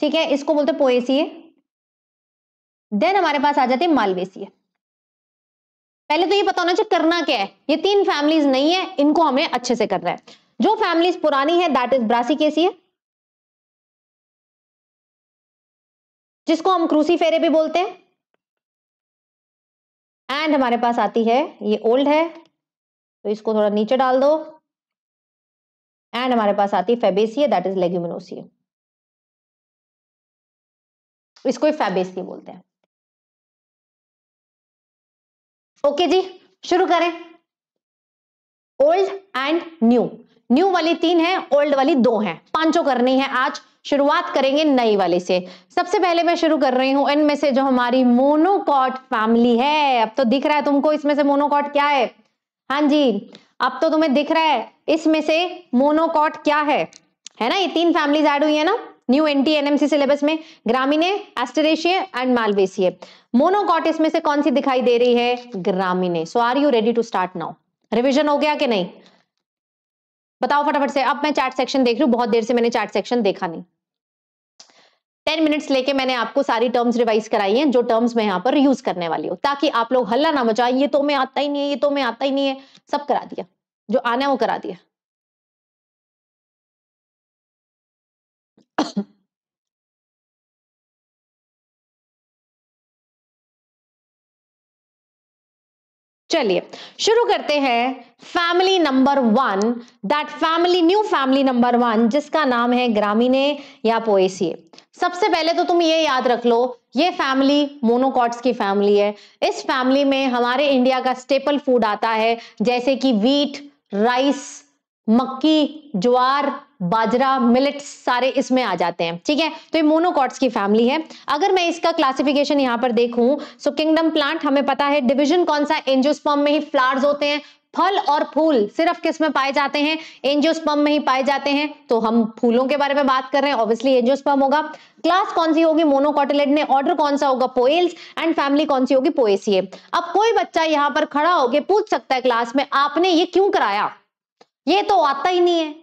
ठीक है इसको बोलते हैं पोएसीए देन हमारे पास आ जाते हैं मालवेसीए पहले तो ये पता होना चाहिए करना क्या है ये तीन फैमिलीज नहीं है इनको हमें अच्छे से करना है जो फैमिलीज पुरानी है दैट इज है जिसको हम क्रूसी फेरे भी बोलते हैं एंड हमारे पास आती है ये ओल्ड है तो इसको थोड़ा नीचे डाल दो एंड हमारे पास आती है फेबेसी दैट इज है इसको फैबेसी बोलते हैं ओके जी शुरू करें ओल्ड एंड न्यू न्यू वाली तीन है ओल्ड वाली दो है पांचों करनी है आज शुरुआत करेंगे नई वाले से सबसे पहले मैं शुरू कर रही हूं इनमें से जो हमारी मोनोकॉट फैमिली है अब तो दिख रहा है तुमको इसमें से मोनोकॉट क्या है हाँ जी अब तो तुम्हें दिख रहा है इसमें से मोनोकॉट क्या है है ना ये तीन फैमिलीज ऐड हुई है ना न्यू एनटी एनएमसी सिलेबस में ग्रामीणे एस्टरेशिय एंड मालवेसिये मोनोकॉट इसमें से कौन सी दिखाई दे रही है Gramineae so are you ready to start now revision हो गया कि नहीं बताओ फटाफट से अब मैं चैट सेक्शन देख रही हूँ बहुत देर से मैंने चैट सेक्शन देखा नहीं टेन मिनट्स लेके मैंने आपको सारी टर्म्स रिवाइज कराई हैं जो टर्म्स मैं यहाँ पर यूज करने वाली हूँ ताकि आप लोग हल्ला ना मचाए ये तो मैं आता ही नहीं है ये तो मैं आता ही नहीं है सब करा दिया जो आना है वो करा दिया चलिए शुरू करते हैं family number one that family new family number one जिसका नाम है ग्रामीणे या पोएसिए सबसे पहले तो तुम ये याद रख लो ये फैमिली मोनोकॉट्स की फैमिली है इस फैमिली में हमारे इंडिया का स्टेपल फूड आता है जैसे कि वीट राइस मक्की ज्वार बाजरा मिलेट्स सारे इसमें आ जाते हैं ठीक है तो ये मोनोकॉट्स की फैमिली है अगर मैं इसका क्लासिफिकेशन यहाँ पर देखूं सो किंगडम प्लांट हमें पता है डिविजन कौन सा एंजियोस्पर्म में ही फ्लावर्स होते हैं फल और फूल सिर्फ किस में पाए जाते हैं एंजियोस्पर्म में ही पाए जाते हैं तो हम फूलों के बारे में बात कर रहे हैं ऑब्वियसली एंजियोस्पर्म होगा क्लास कौन सी होगी मोनोकॉटिलेड ने ऑर्डर कौन सा होगा पोएल्स एंड फैमिली कौन सी होगी पोएसिए अब कोई बच्चा यहाँ पर खड़ा होके पूछ सकता है क्लास में आपने ये क्यों कराया ये तो आता ही नहीं है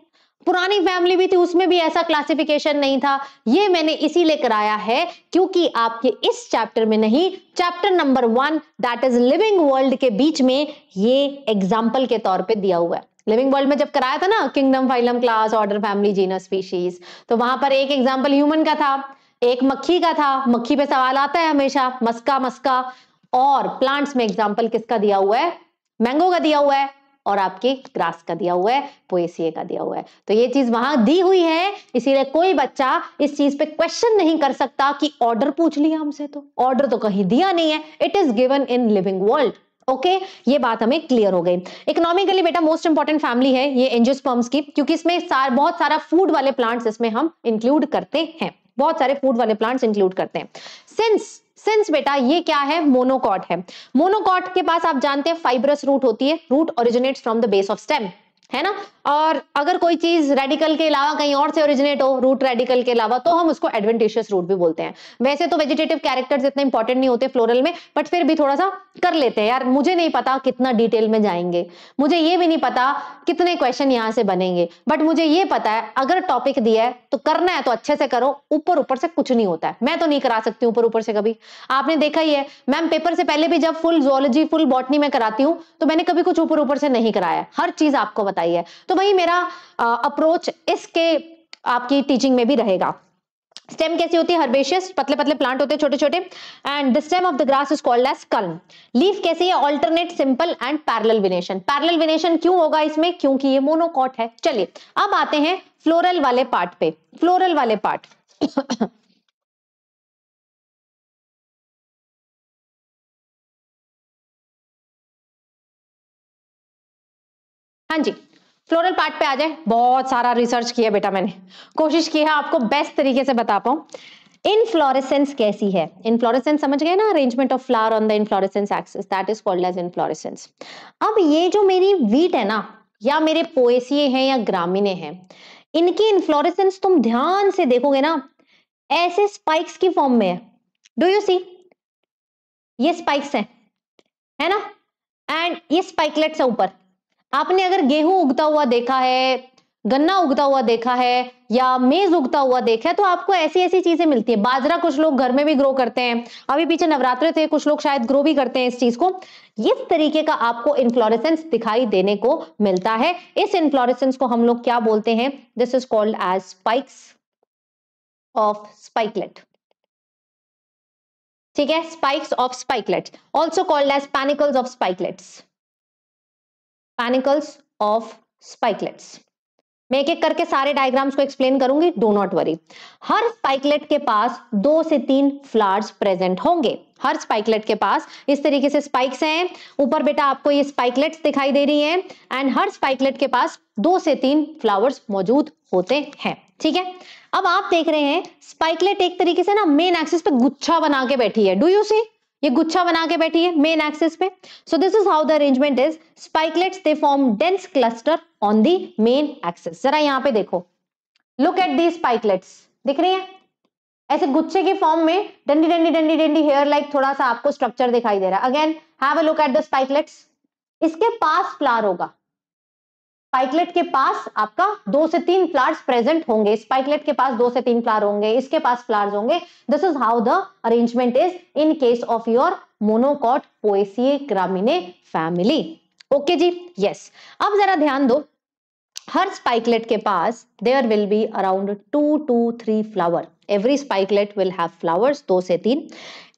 पुरानी फैमिली भी थी उसमें भी ऐसा क्लासिफिकेशन नहीं था ये मैंने इसीलिए कराया है क्योंकि आपके इस चैप्टर में नहीं chapter number one that is living world के बीच में ये एग्जाम्पल के तौर पे दिया हुआ है लिविंग वर्ल्ड में जब कराया था ना kingdom phylum class order family genus species तो वहां पर एक एग्जाम्पल ह्यूमन का था एक मक्खी का था मक्खी पे सवाल आता है हमेशा मस्का मस्का और प्लांट्स में एग्जाम्पल किसका दिया हुआ है मैंगो का दिया हुआ है और आपके क्रास का दिया हुआ है पोएसीए का दिया हुआ है तो ये चीज वहां दी हुई है इसीलिए कोई बच्चा इस चीज पे क्वेश्चन नहीं कर सकता कि ऑर्डर पूछ लिया हमसे तो ऑर्डर तो कहीं दिया नहीं है it is given in living world okay okay, ये बात हमें क्लियर हो गई इकोनॉमिकली बेटा मोस्ट इंपॉर्टेंट फैमिली है ये एंजियोस्पर्म्स की क्योंकि इसमें सार, बहुत सारा फूड वाले प्लांट्स इसमें हम इंक्लूड करते हैं बहुत सारे फूड वाले प्लांट्स इंक्लूड करते हैं सिंस सिंस बेटा ये क्या है मोनोकॉट है मोनोकॉट के पास आप जानते हैं फाइबरस रूट होती है root originates from the base of stem है ना और अगर कोई चीज रेडिकल के अलावा कहीं और से ओरिजिनेट हो रूट रेडिकल के अलावा तो हम उसको एडवेंटेशियस रूट भी बोलते हैं वैसे तो वेजिटेटिव कैरेक्टर्स इतने इंपॉर्टेंट नहीं होते फ्लोरल में बट फिर भी थोड़ा सा कर लेते हैं यार मुझे नहीं पता कितना डिटेल में जाएंगे मुझे ये भी नहीं पता कितने क्वेश्चन यहाँ से बनेंगे बट मुझे ये पता है अगर टॉपिक दिया है तो करना है तो अच्छे से करो ऊपर ऊपर से कुछ नहीं होता है मैं तो नहीं करा सकती ऊपर ऊपर से कभी आपने देखा ही है मैम पेपर से पहले भी जब फुल जोलॉजी फुल बॉटनी में कराती हूँ तो मैंने कभी कुछ ऊपर ऊपर से नहीं कराया हर चीज आपको बात आई है तो वही मेरा अप्रोच इसके आपकी टीचिंग में भी रहेगा स्टेम कैसी होती है हर्बेशियस पतले पतले प्लांट होते हैं छोटे छोटे and the stem of the grass is called as culm leaf कैसी है alternate simple and parallel venation parallel venation क्यों होगा इसमें क्योंकि ये मोनोकॉट है चलिए अब आते हैं फ्लोरल वाले पार्ट पे फ्लोरल वाले पार्ट हाँ जी फ्लोरल पार्ट पे आ जाए बहुत सारा रिसर्च किया बेटा मैंने कोशिश की है आपको बेस्ट तरीके से बता इन इनफ्लोरेसेंस कैसी है इनफ्लोरेसेंस समझ गए ना arrangement of flower on the inflorescence axis that is called as inflorescence अब ये जो मेरी वीट है ना या मेरे पोएसिए हैं या ग्रामीण हैं इनकी इनफ्लोरेसेंस तुम ध्यान से देखोगे ना ऐसे स्पाइक्स की फॉर्म में है डू यू सी ये स्पाइक्स है है ना एंड ये स्पाइकलेट्स है ऊपर आपने अगर गेहूं उगता हुआ देखा है गन्ना उगता हुआ देखा है या मेज उगता हुआ देखा है तो आपको ऐसी ऐसी चीजें मिलती है बाजरा कुछ लोग घर में भी ग्रो करते हैं अभी पीछे नवरात्र थे कुछ लोग शायद ग्रो भी करते हैं इस चीज को इस तरीके का आपको इन्फ्लोरेसेंस दिखाई देने को मिलता है इस इन्फ्लोरेसेंस को हम लोग क्या बोलते हैं this is called as spikes of spikelet ठीक है spikes of spikelet also called as panicles of spikelets panicles of spikelets मैं एक एक करके सारे डायग्राम्स को एक्सप्लेन करूंगी डो नॉट वरी हर स्पाइकलेट के पास दो से तीन फ्लावर्स प्रेजेंट होंगे हर स्पाइकलेट के पास इस तरीके से स्पाइक्स हैं ऊपर बेटा आपको ये स्पाइकलेट्स दिखाई दे रही हैं एंड हर स्पाइकलेट के पास दो से तीन फ्लावर्स मौजूद होते हैं ठीक है अब आप देख रहे हैं स्पाइकलेट एक तरीके से ना मेन एक्सिस पे गुच्छा बना के बैठी है डू यू सी ये गुच्छा बना के बैठी है मेन एक्सिस पे so this is how the arrangement is spikelets they form dense cluster on the main axis जरा यहाँ पे देखो लुक एट दी स्पाइकलेट्स दिख रही है ऐसे गुच्छे के फॉर्म में डंडी डंडी डंडी डंडी हेयर लाइक थोड़ा सा आपको स्ट्रक्चर दिखाई दे रहा है again have a look at the spikelets इसके पास फ्लावर होगा स्पाइकलेट के पास आपका दो से तीन फ्लावर्स प्रेजेंट होंगे स्पाइकलेट के पास दो से तीन फ्लावर होंगे इसके पास फ्लावर्स होंगे this is how the arrangement is in case of your monocot Poaceae Gramineae family okay जी यस yes. अब जरा ध्यान दो हर स्पाइकलेट के पास there will be around two two three flower every every spikelet will have flowers those etin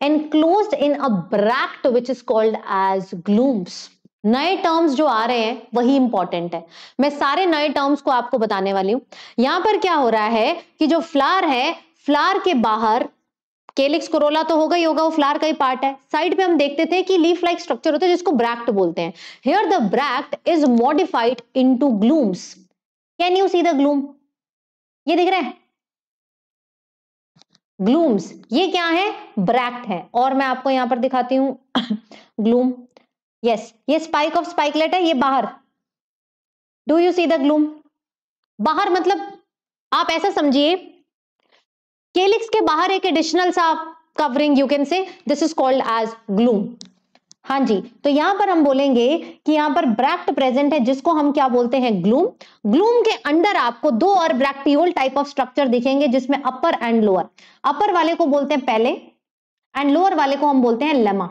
enclosed in a bract which is called as glumes नए टर्म्स जो आ रहे हैं वही इंपॉर्टेंट है मैं सारे नए टर्म्स को आपको बताने वाली हूं यहां पर क्या हो रहा है कि जो फ्लार है फ्लार के बाहर केलिक्स कोरोला तो होगा ही होगा वो फ्लार का ही पार्ट है साइड पे हम देखते थे कि लीफ लाइक स्ट्रक्चर होता है जिसको ब्रैक्ट बोलते हैं here the bract is modified to glumes can you see the glume ये दिख रहा है ग्लूम्स ये क्या है ब्रैक्ट है और मैं आपको यहां पर दिखाती हूं ग्लूम यस ये स्पाइक ऑफ स्पाइकलेट है ये बाहर do you see the glume बाहर मतलब आप ऐसा समझिए केलिक्स के बाहर एक एडिशनल सा covering you can say this is called as glume हाँ जी तो यहां पर हम बोलेंगे कि यहां पर ब्रैक्ट प्रेजेंट है जिसको हम क्या बोलते हैं ग्लूम ग्लूम के अंडर आपको दो और ब्रैक्टियोल टाइप ऑफ स्ट्रक्चर दिखेंगे जिसमें अपर एंड लोअर अपर वाले को बोलते हैं पहले एंड लोअर वाले को हम बोलते हैं lemma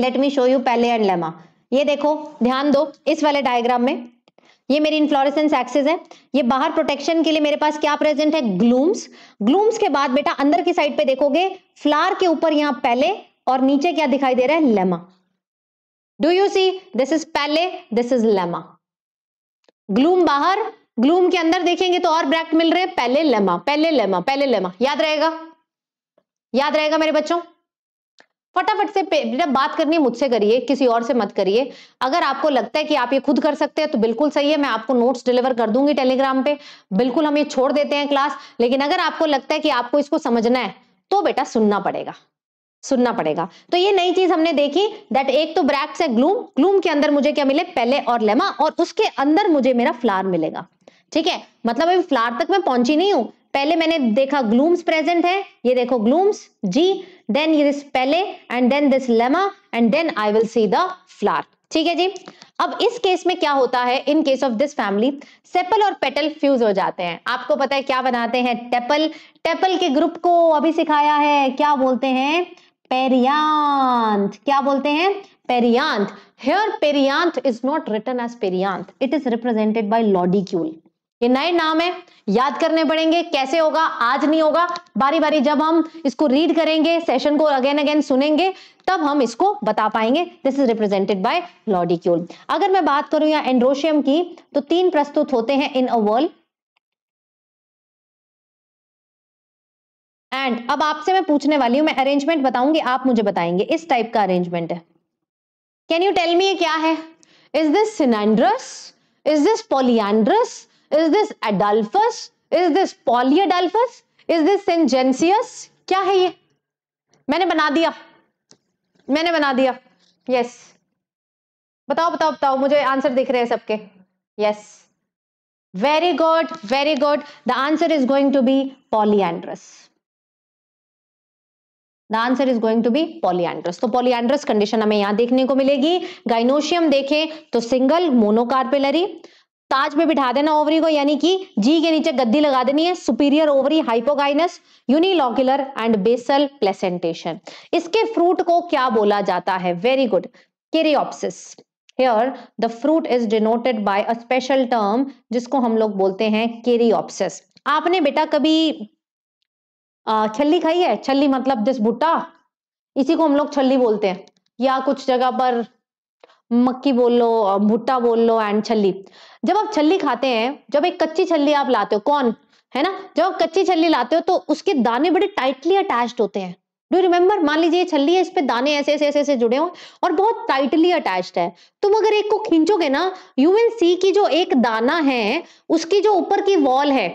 let me show you palea and lemma ये देखो ध्यान दो इस वाले डायग्राम में ये मेरी इन्फ्लोरेसेंस एक्सेस है ये बाहर प्रोटेक्शन के लिए मेरे पास क्या प्रेजेंट है ग्लूम्स ग्लूम्स के बाद बेटा अंदर की साइड पे देखोगे फ्लावर के ऊपर यहाँ पहले और नीचे क्या दिखाई दे रहा है lemma do you see this is palea this is lemma glume बाहर ग्लूम के अंदर देखेंगे तो और ब्रैक्ट मिल रहे हैं पहले लेमा पहले लेमा पहले लेमा याद रहेगा याद रहेगा मेरे बच्चों फटाफट से जब बात करनी है मुझसे करिए किसी और से मत करिए अगर आपको लगता है कि आप ये खुद कर सकते हैं तो बिल्कुल सही है मैं आपको नोट्स डिलीवर कर दूंगी टेलीग्राम पे बिल्कुल हम ये छोड़ देते हैं क्लास लेकिन अगर आपको लगता है कि आपको इसको समझना है तो बेटा सुनना पड़ेगा सुनना पड़ेगा तो ये नई चीज हमने देखी दैट एक तो ब्रैक्स है ग्लूम ग्लूम के अंदर मुझे क्या मिले पहले और लेमा और उसके अंदर मुझे मेरा फ्लार मिलेगा ठीक है मतलब अभी फ्लार तक मैं पहुंची नहीं हूं पहले मैंने देखा ग्लूम्स प्रेजेंट है ये देखो ग्लूम्स जी देन ये this palea and then this lemma and then I will see the flower ठीक है जी अब इस केस में क्या होता है in case of this family sepal और पेटल फ्यूज हो जाते हैं आपको पता है क्या बनाते हैं टेपल टेपल के ग्रुप को अभी सिखाया है क्या बोलते हैं पेरियांत क्या बोलते हैं perianth here perianth is not written as perianth it is represented by lodicule ये नए नाम है याद करने पड़ेंगे कैसे होगा आज नहीं होगा बारी बारी जब हम इसको रीड करेंगे सेशन को अगेन अगेन सुनेंगे तब हम इसको बता पाएंगे this is represented by lodicule अगर मैं बात करूं या एंड्रोशियम की तो तीन प्रस्तुत होते हैं इन अ वर्ल्ड एंड अब आपसे मैं पूछने वाली हूं मैं अरेंजमेंट बताऊंगी आप मुझे बताएंगे इस टाइप का अरेंजमेंट है कैन यू टेल मी ये क्या है is this synandrous is this polyandrous is this adelphous is this polyadelphous is this syngenesious क्या है ये मैंने बना दिया मैंने बना दिया यस yes. बताओ बताओ बताओ मुझे आंसर दिख रहे हैं सबके yes very good very good the answer is going to be polyandrous the answer is going to be polyandrous तो पॉलियड्रस कंडीशन हमें यहां देखने को मिलेगी गाइनोशियम देखें तो सिंगल मोनोकार्पेलरी ताज पे बिठा देना ओवरी को यानी कि जी के नीचे गद्दी लगा देनी है superior ovary hypogynous unilocular and basal placentation इसके फ्रूट को क्या बोला जाता है very good caryopsis here the fruit is denoted by a special term जिसको हम लोग बोलते हैं केरियोप्सिस आपने बेटा कभी छल्ली खाई है छल्ली मतलब दिस भुट्टा इसी को हम लोग छल्ली बोलते हैं या कुछ जगह पर मक्की बोल लो भुट्टा बोल लो एंड छल्ली जब आप छल्ली खाते हैं जब एक कच्ची छल्ली आप लाते हो कौन है ना जब आप कच्ची छल्ली लाते हो तो उसके दाने बड़े टाइटली अटैच होते हैं डू रिमेम्बर मान लीजिए छल्ली है इस पे दाने ऐसे ऐसे ऐसे ऐसे जुड़े हुए और बहुत टाइटली अटैच है तुम अगर एक को खींचोगे ना यू विल सी की जो एक दाना है उसकी जो ऊपर की वॉल है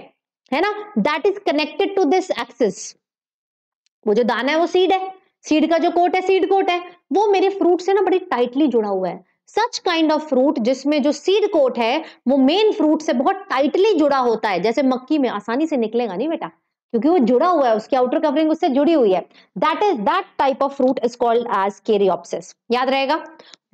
है ना that is connected to this axis वो जो दाना है वो सीड है सीड का जो कोट है सीड कोट है फ्रूट से ना बड़ी टाइटली जुड़ा हुआ है सच काइंड ऑफ फ्रूट जिसमें जो सीड कोट है वो मेन फ्रूट से बहुत टाइटली जुड़ा होता है जैसे मक्की में आसानी से निकलेगा नहीं बेटा क्योंकि वो जुड़ा हुआ है उसकी आउटर कवरिंग उससे जुड़ी हुई है that is that type of fruit is called as caryopsis याद रहेगा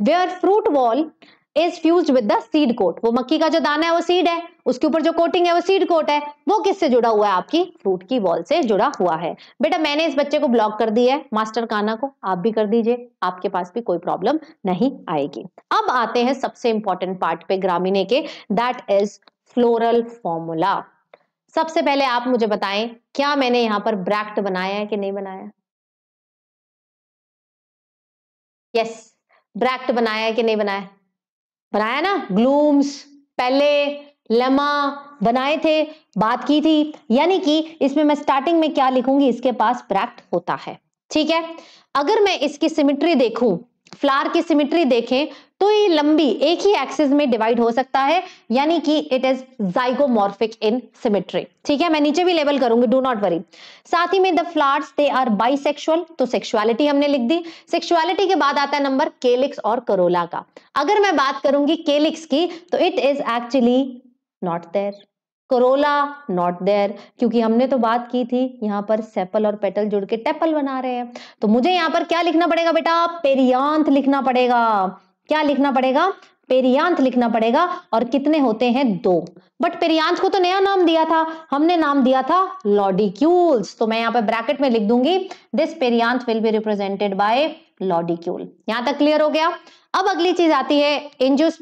where fruit wall is fuse with the seed coat वो मक्की का जो दाना है वो सीड है उसके ऊपर जो कोटिंग है वो सीड कोट है वो किससे जुड़ा हुआ है आपकी फ्रूट की बॉल से जुड़ा हुआ है बेटा मैंने इस बच्चे को ब्लॉक कर दिया है मास्टर काना को आप भी कर दीजिए आपके पास भी कोई प्रॉब्लम नहीं आएगी अब आते हैं सबसे इंपॉर्टेंट पार्ट पे ग्रामीण के दैट इज फ्लोरल फॉर्मूला सबसे पहले आप मुझे बताएं क्या मैंने यहां पर ब्रैक्ट बनाया है कि नहीं बनाया यस yes, ब्रैक्ट बनाया है कि नहीं बनाया बनाया ना ग्लूम्स पहले लमा बनाए थे बात की थी यानी कि इसमें मैं स्टार्टिंग में क्या लिखूंगी इसके पास प्रैक्ट होता है ठीक है अगर मैं इसकी सिमिट्री देखूं फ्लार की सिमिट्री देखें तो ये लंबी एक ही एक्सिस में डिवाइड हो सकता है यानी कि it is zygomorphic in symmetry ठीक है मैं नीचे भी लेबल करूंगी डू नॉट वरी साथ ही में the flowers they are bisexual तो सेक्सुअलिटी हमने लिख दी सेक्सुअलिटी के बाद आता है नंबर केलिक्स और करोला का अगर मैं बात करूंगी केलिक्स की तो it is actually not there corolla not there क्योंकि हमने तो बात की थी यहाँ पर सेपल और पेटल जुड़ के टेपल बना रहे हैं तो मुझे यहाँ पर क्या लिखना पड़ेगा बेटा पेरियांत लिखना पड़ेगा क्या लिखना पड़ेगा पेरियांथ लिखना पड़ेगा और कितने होते हैं दो बट पेरियांथ को तो नया नाम दिया था हमने नाम दिया था लॉडिक्यूल्स तो मैं यहाँ पे ब्रैकेट में लिख दूंगी this perianth will be represented by lodicule यहां तक क्लियर हो गया अब अगली चीज आती है इंजुस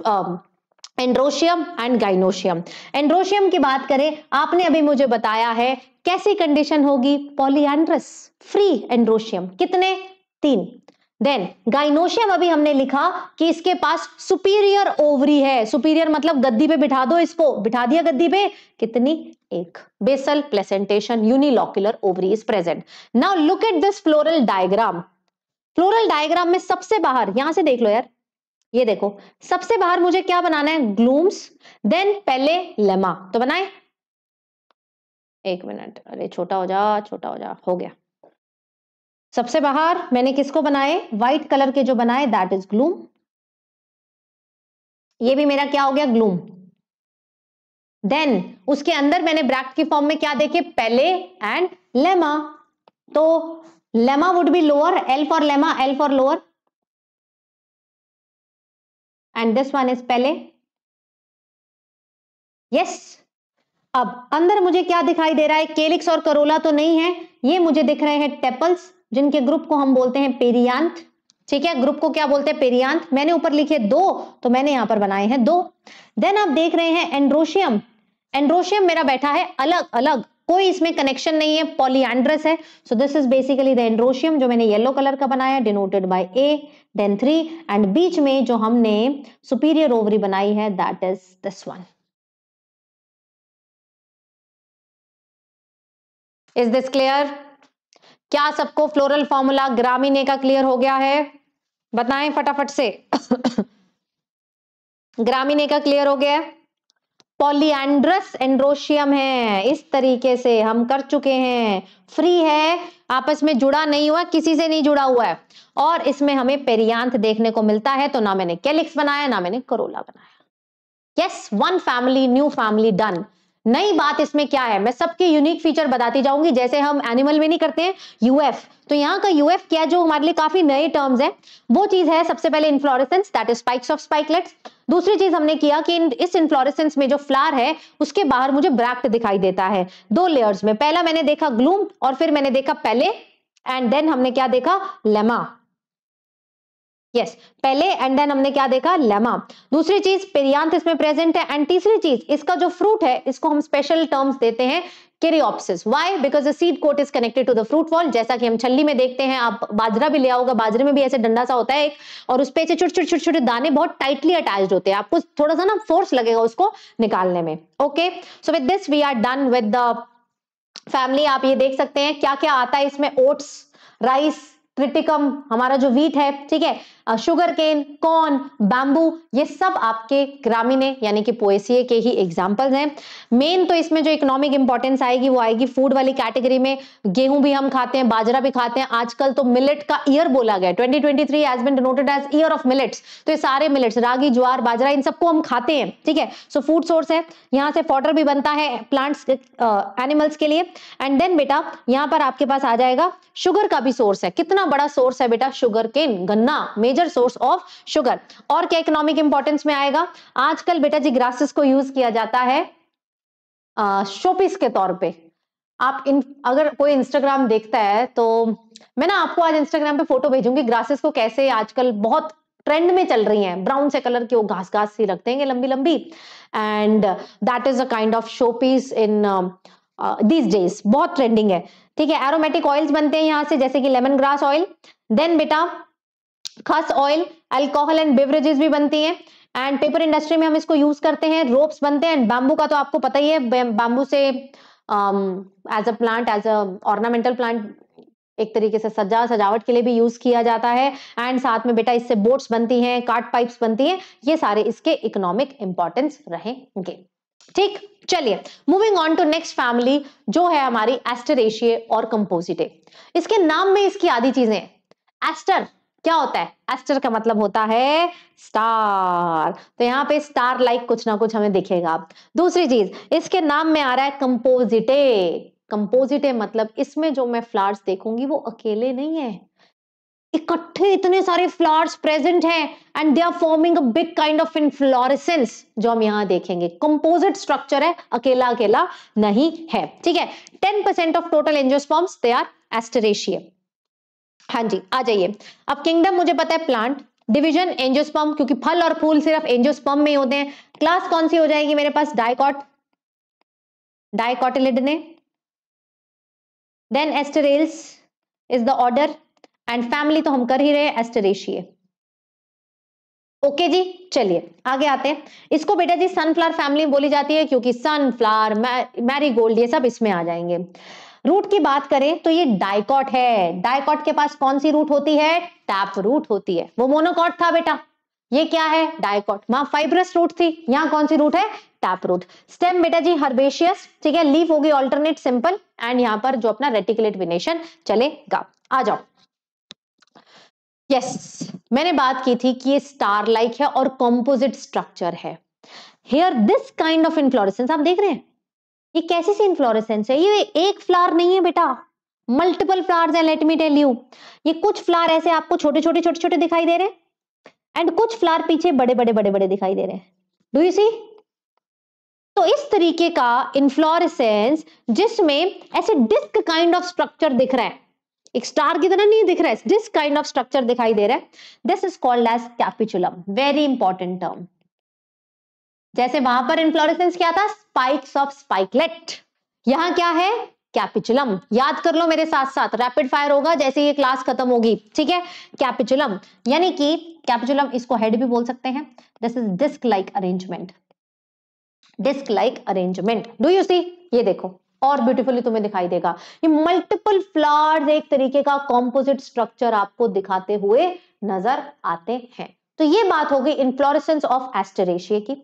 एंड्रोशियम एंड गाइनोशियम एंड्रोशियम की बात करें आपने अभी मुझे बताया है कैसी कंडीशन होगी पॉलिएंड्रस फ्री एंड्रोशियम कितने तीन देन गाइनोशियम अभी हमने लिखा कि इसके पास सुपीरियर ओवरी है सुपीरियर मतलब गद्दी पे बिठा दो इसको बिठा दिया गद्दी पे कितनी एक basal placentation unilocular ovary is present now look at this floral diagram floral diagram में सबसे बाहर यहां से देख लो यार ये देखो सबसे बाहर मुझे क्या बनाना है ग्लूम्स देन पहले लेमा तो बनाए एक मिनट अरे छोटा हो जा छोटा हो जा हो गया सबसे बाहर मैंने किसको बनाए व्हाइट कलर के जो बनाए दैट इज ग्लूम ये भी मेरा क्या हो गया ग्लूम देन उसके अंदर मैंने ब्रैक्ट की फॉर्म में क्या देखे पेले एंड लेमा तो lemma would be lower L for lemma L for lower and this one is palea yes अब अंदर मुझे क्या दिखाई दे रहा है केलिक्स और करोला तो नहीं है ये मुझे दिख रहे हैं टेपल्स जिनके ग्रुप को हम बोलते हैं पेरियांत ठीक है ग्रुप को क्या बोलते हैं पेरियांत मैंने ऊपर लिखे दो तो मैंने यहां पर बनाए हैं दो देन आप देख रहे हैं एंड्रोशियम एंड्रोशियम मेरा बैठा है अलग अलग कोई इसमें कनेक्शन नहीं है पॉलीएंड्रस है so this is basically the androecium जो मैंने येलो कलर का बनाया denoted by A then three and बीच में जो हमने सुपीरियर ओवरी बनाई है that is this one is this clear क्या सबको फ्लोरल फॉर्मूला ग्रामीण का क्लियर हो गया है बताएं फटाफट से ग्रामीण का क्लियर हो गया पॉलीएंड्रस एंड्रोशियम है इस तरीके से हम कर चुके हैं फ्री है आपस में जुड़ा नहीं हुआ किसी से नहीं जुड़ा हुआ है और इसमें हमें पेरियांत देखने को मिलता है तो ना मैंने कैलिक्स बनाया ना मैंने करोला बनाया yes one family new family done नई बात इसमें क्या है मैं सबके यूनिक फीचर बताती जाऊंगी जैसे हम एनिमल में नहीं करते हैं यूएफ तो यहाँ का यूएफ क्या है जो हमारे लिए काफी नए टर्म्स हैं वो चीज है सबसे पहले inflorescence that is spikes of spikelets दूसरी चीज हमने किया कि इस इन्फ्लोरेसेंस में जो फ्लावर है उसके बाहर मुझे ब्रैक्ट दिखाई देता है दो लेयर्स में पहला मैंने देखा ग्लूम और फिर मैंने देखा पहले एंड देन हमने क्या देखा lemma yes, palea and then हमने क्या देखा लेमा दूसरी चीज पेरियांत इसमें प्रेजेंट है एंड तीसरी चीज इसका जो फ्रूट है इसको हम स्पेशल टर्म्स देते हैं caryopsis why because the seed coat is connected to the fruit wall जैसा कि हम छल्ली में देखते हैं आप बाजरा भी ले होगा बाजरे में भी ऐसे डंडा सा होता है एक और उस पर ऐसे छोटे छोटे छोटे छोटे दाने बहुत टाइटली अटैच होते हैं आपको थोड़ा सा ना फोर्स लगेगा उसको निकालने में okay so with this we are done with the family आप ये देख सकते हैं क्या क्या आता है इसमें ओट्स राइस क्रिटिकम हमारा जो वीट है ठीक है शुगर केन कॉर्न बैम्बू ये सब आपके ग्रामीण यानी कि पोएसिए के ही एग्जाम्पल्स हैं मेन तो इसमें जो इकोनॉमिक इंपॉर्टेंस आएगी वो आएगी फूड वाली कैटेगरी में गेहूं भी हम खाते हैं बाजरा भी खाते हैं आजकल तो मिलेट का ईयर बोला गया 2023 twenty three has been denoted as year of millets तो ये सारे मिलेट्स रागी ज्वार बाजरा इन सबको हम खाते हैं ठीक है सो फूड सोर्स है यहाँ से फॉटर भी बनता है प्लांट्स एनिमल्स के लिए एंड देन बेटा यहाँ पर आपके पास आ जाएगा शुगर का भी सोर्स है कितना बड़ा सोर्स है बेटा शुगर केन गन्ना मेजर सोर्स ऑफ शुगर और क्या इकोनॉमिक इंपॉर्टेंस में आएगा आजकल बेटा जी ग्रासेस को यूज किया जाता है शोपीस के तौर पे आप इन अगर कोई इंस्टाग्राम देखता है तो मैं ना आपको आज इंस्टाग्राम पे फोटो भेजूंगी ग्रासेस को कैसे आजकल बहुत ट्रेंड में चल रही हैं ब्राउन से कलर की वो घास घास सी रखते हैं लंबी लंबी and that is a kind of showpiece in this days बहुत ट्रेंडिंग है ठीक है एरोमेटिक ऑयल्स बनते हैं यहाँ से जैसे कि लेमन ग्रास ऑयल देन बेटा खस ऑयल अल्कोहल एंड बेवरेजेस भी बनती हैं एंड पेपर इंडस्ट्री में हम इसको यूज करते हैं रोप्स बनते हैं एंड बाम्बू का तो आपको पता ही है बाम्बू से as a plant as a ornamental plant एक तरीके से सजा सजावट के लिए भी यूज किया जाता है एंड साथ में बेटा इससे बोट्स बनती हैं कार्ट पाइप्स बनती हैं ये सारे इसके इकोनॉमिक इंपॉर्टेंस रहेंगे ठीक चलिए moving on to next family जो है हमारी एस्टरेशिये और कंपोजिटे इसके नाम में इसकी आधी चीजें एस्टर क्या होता है एस्टर का मतलब होता है स्टार तो यहाँ पे स्टार लाइक कुछ ना कुछ हमें दिखेगा दूसरी चीज इसके नाम में आ रहा है कंपोजिटे कंपोजिटे मतलब इसमें जो मैं फ्लावर्स देखूंगी वो अकेले नहीं है इकट्ठे इतने सारे फ्लावर्स प्रेजेंट हैं and they are forming a big kind of inflorescence जो हम यहां देखेंगे कंपोजिट स्ट्रक्चर है अकेला अकेला नहीं है ठीक है ten percent of total angiosperms they are Asteraceae हाँ जी आ जाइए अब किंगडम मुझे पता है प्लांट डिविजन एंजियोस्पॉम क्योंकि फल और फूल सिर्फ एंजियोस्पॉम में होते हैं क्लास कौन सी हो जाएगी मेरे पास dicot dicotyledonae then Asterales is the order and family तो हम कर ही रहे एस्टरेशिये ओके okay जी चलिए आगे आते हैं इसको बेटा जी सनफ्लावर फैमिली बोली जाती है क्योंकि सनफ्लावर मैरी गोल्ड ये सब इसमें आ जाएंगे रूट की बात करें तो ये डायकॉट है डायकॉट के पास कौन सी रूट होती है टैप रूट होती है वो मोनोकॉट था बेटा ये क्या है डायकॉट वहां फाइब्रस रूट थी यहां कौन सी रूट है टैप रूट स्टेम बेटा जी हर्बेशियस ठीक है लीव होगी ऑल्टरनेट सिंपल एंड यहां पर जो अपना रेटिकुलेट विनेशन चलेगा आ जाओ यस yes, मैंने बात की थी कि ये स्टार लाइक है और कॉम्पोजिट स्ट्रक्चर है here this kind of inflorescence आप देख रहे हैं ये कैसी सी इन्फ्लोरेसेंस है ये एक फ्लावर नहीं है बेटा मल्टीपल फ्लावर्स हैं लेट मी टेल यू ये कुछ फ्लावर ऐसे आपको छोटे छोटे छोटे छोटे दिखाई दे रहे हैं एंड कुछ फ्लावर पीछे बड़े बड़े बड़े बड़े दिखाई दे रहे हैं डू यू सी तो इस तरीके का इन्फ्लोरेसेंस जिसमें ऐसे डिस्क काइंड ऑफ स्ट्रक्चर दिख रहा है एक स्टार की तरह नहीं दिख रहा है दिस काइंड ऑफ स्ट्रक्चर दिखाई दे रहा है this is called as capitulum very important term जैसे वहां पर इनफ्लोरेसेंस क्या था स्पाइक्स ऑफ स्पाइकलेट यहां क्या है कैपिचुलम याद कर लो मेरे साथ साथ रैपिड फायर होगा जैसे ये क्लास खत्म होगी ठीक है कैपिचुलम यानी कि कैपिचुलम इसको हेड भी बोल सकते हैं this is disc like arrangement disc like arrangement do you see ये देखो और ब्यूटीफुली तुम्हें दिखाई देगा ये मल्टीपल फ्लावर्स एक तरीके का कॉम्पोजिट स्ट्रक्चर आपको दिखाते हुए नजर आते हैं तो ये बात होगी इनफ्लोरेसेंस ऑफ एस्टरेशिया की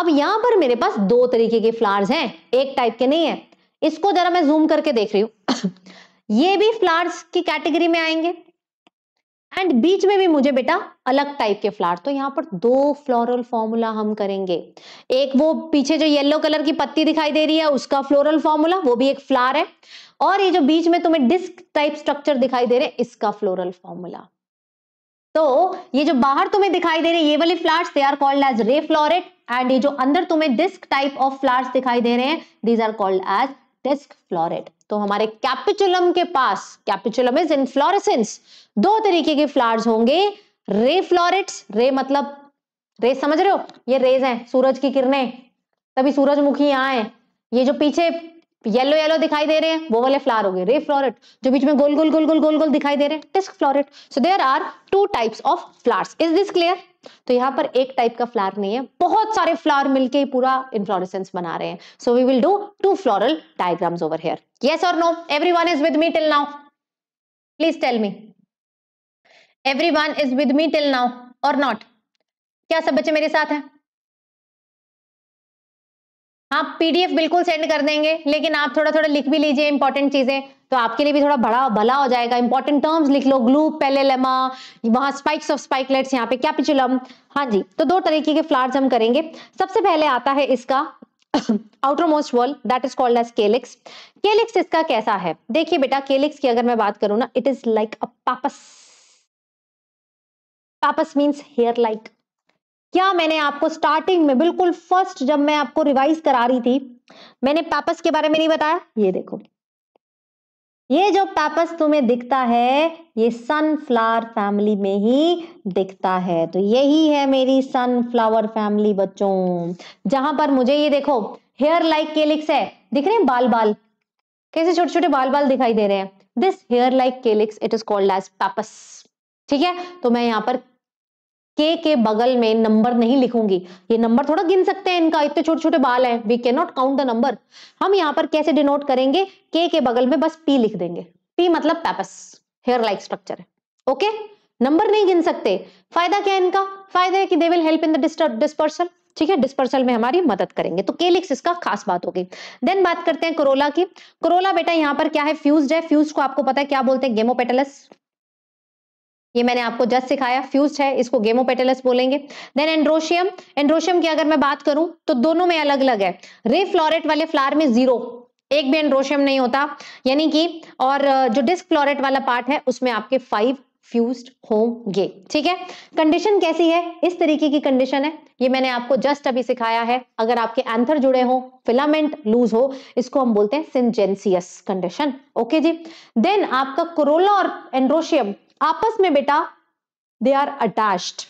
अब यहां पर मेरे पास दो तरीके के फ्लावर्स हैं एक टाइप के नहीं है इसको जरा मैं जूम करके देख रही हूं ये भी फ्लावर्स की कैटेगरी में आएंगे एंड बीच में भी मुझे बेटा अलग टाइप के फ्लावर तो यहाँ पर दो फ्लोरल फॉर्मूला हम करेंगे एक वो पीछे जो येलो कलर की पत्ती दिखाई दे रही है उसका फ्लोरल फॉर्मूला वो भी एक फ्लावर है और ये जो बीच में तुम्हें डिस्क टाइप स्ट्रक्चर दिखाई दे रहे इसका फ्लोरल फॉर्मूला तो ये जो बाहर तुम्हें दिखाई दे रहे ये वाले flowers they are called as ray floret and ये जो अंदर तुम्हें डिस्क टाइप ऑफ फ्लावर्स दिखाई दे रहे हैं these are called as disc floret तो हमारे कैपिचुलम के पास कैपिचुलम इज इनफ्लोरेसेंस दो तरीके के फ्लावर्स होंगे रे फ्लोरेट्स रे मतलब रे समझ रहे हो ये रेज हैं सूरज की किरणें तभी सूरजमुखी यहां है ये जो पीछे येलो येलो दिखाई दे रहे हैं वो वाले फ्लावर हो गए रे फ्लोरेट जो बीच में गोल गोल गोल गोल गोल गोल दिखाई दे रहे हैं disc floret so there are two types of flowers is this clear तो यहां पर एक टाइप का फ्लावर नहीं है बहुत सारे फ्लावर मिलके पूरा इनफ्लोरेसेंस बना रहे हैं so we will do two floral diagrams over here yes और no everyone is with me till now please tell me everyone is with me till now और नॉट क्या सब बच्चे मेरे साथ हैं आप पीडीएफ बिल्कुल सेंड कर देंगे लेकिन आप थोड़ा थोड़ा लिख भी लीजिए इंपॉर्टेंट चीजें तो आपके लिए भी थोड़ा बड़ा भला हो जाएगा इंपॉर्टेंट टर्म्स लिख लो ग्लू पहले लेमा वहां स्पाइक्स ऑफ स्पाइकलेट्स यहाँ पे पिचुलम हाँ जी तो दो तरीके के फ्लावर्स हम करेंगे सबसे पहले आता है इसका outermost wall that is called as calyx calyx इसका कैसा है देखिए बेटा केलिक्स की अगर मैं बात करूं ना it is like a pappus pappus means hair like क्या मैंने आपको स्टार्टिंग में बिल्कुल फर्स्ट जब मैं आपको रिवाइज करा रही थी मैंने पैपस के बारे में नहीं बताया ये देखो ये जो पैपस तुम्हें दिखता है ये सनफ्लावर फैमिली में ही दिखता है तो यही है मेरी सनफ्लावर फैमिली बच्चों जहां पर मुझे ये देखो हेयर लाइक केलिक्स है दिख रहे हैं बाल बाल कैसे छोटे छोटे बाल बाल दिखाई दे रहे हैं this hair like calyx it is called as pappus ठीक है तो मैं यहाँ पर के के बगल में नंबर नहीं लिखूंगी ये नंबर थोड़ा गिन सकते हैं इनका इतने छोटे छोटे बाल हैं we can not count the number हम यहाँ पर कैसे डिनोट करेंगे के के बगल में बस पी लिख देंगे पी मतलब पैपस हेयर लाइक स्ट्रक्चर है ओके नंबर नहीं गिन सकते फायदा क्या है इनका फायदा है कि they will help in the dispersal ठीक है डिस्पर्सल में हमारी मदद करेंगे तो केलिक्स इसका खास बात होगी देन बात करते हैं करोला की करोला बेटा यहाँ पर क्या है फ्यूज है फ्यूज को आपको पता है क्या बोलते हैं गेमोपेटलस ये मैंने आपको जस्ट सिखाया फ्यूज है इसको गेमोपेटेलस बोलेंगे देन एंड्रोशियम एंड्रोशियम की अगर मैं बात करूं तो दोनों में अलग अलग है रिफ्लोरेट वाले फ्लावर में जीरो एक भी एंड्रोशियम नहीं होता यानी कि और जो डिस्क फ्लोरेट वाला पार्ट है उसमें आपके फाइव फ्यूज होंगे ठीक है कंडीशन कैसी है इस तरीके की कंडीशन है ये मैंने आपको जस्ट अभी सिखाया है अगर आपके एंथर जुड़े हो फिलामेंट लूज हो इसको हम बोलते हैं सिंजेंसियस कंडीशन ओके जी देन आपका कोरोला और एंड्रोशियम आपस में बेटा they are attached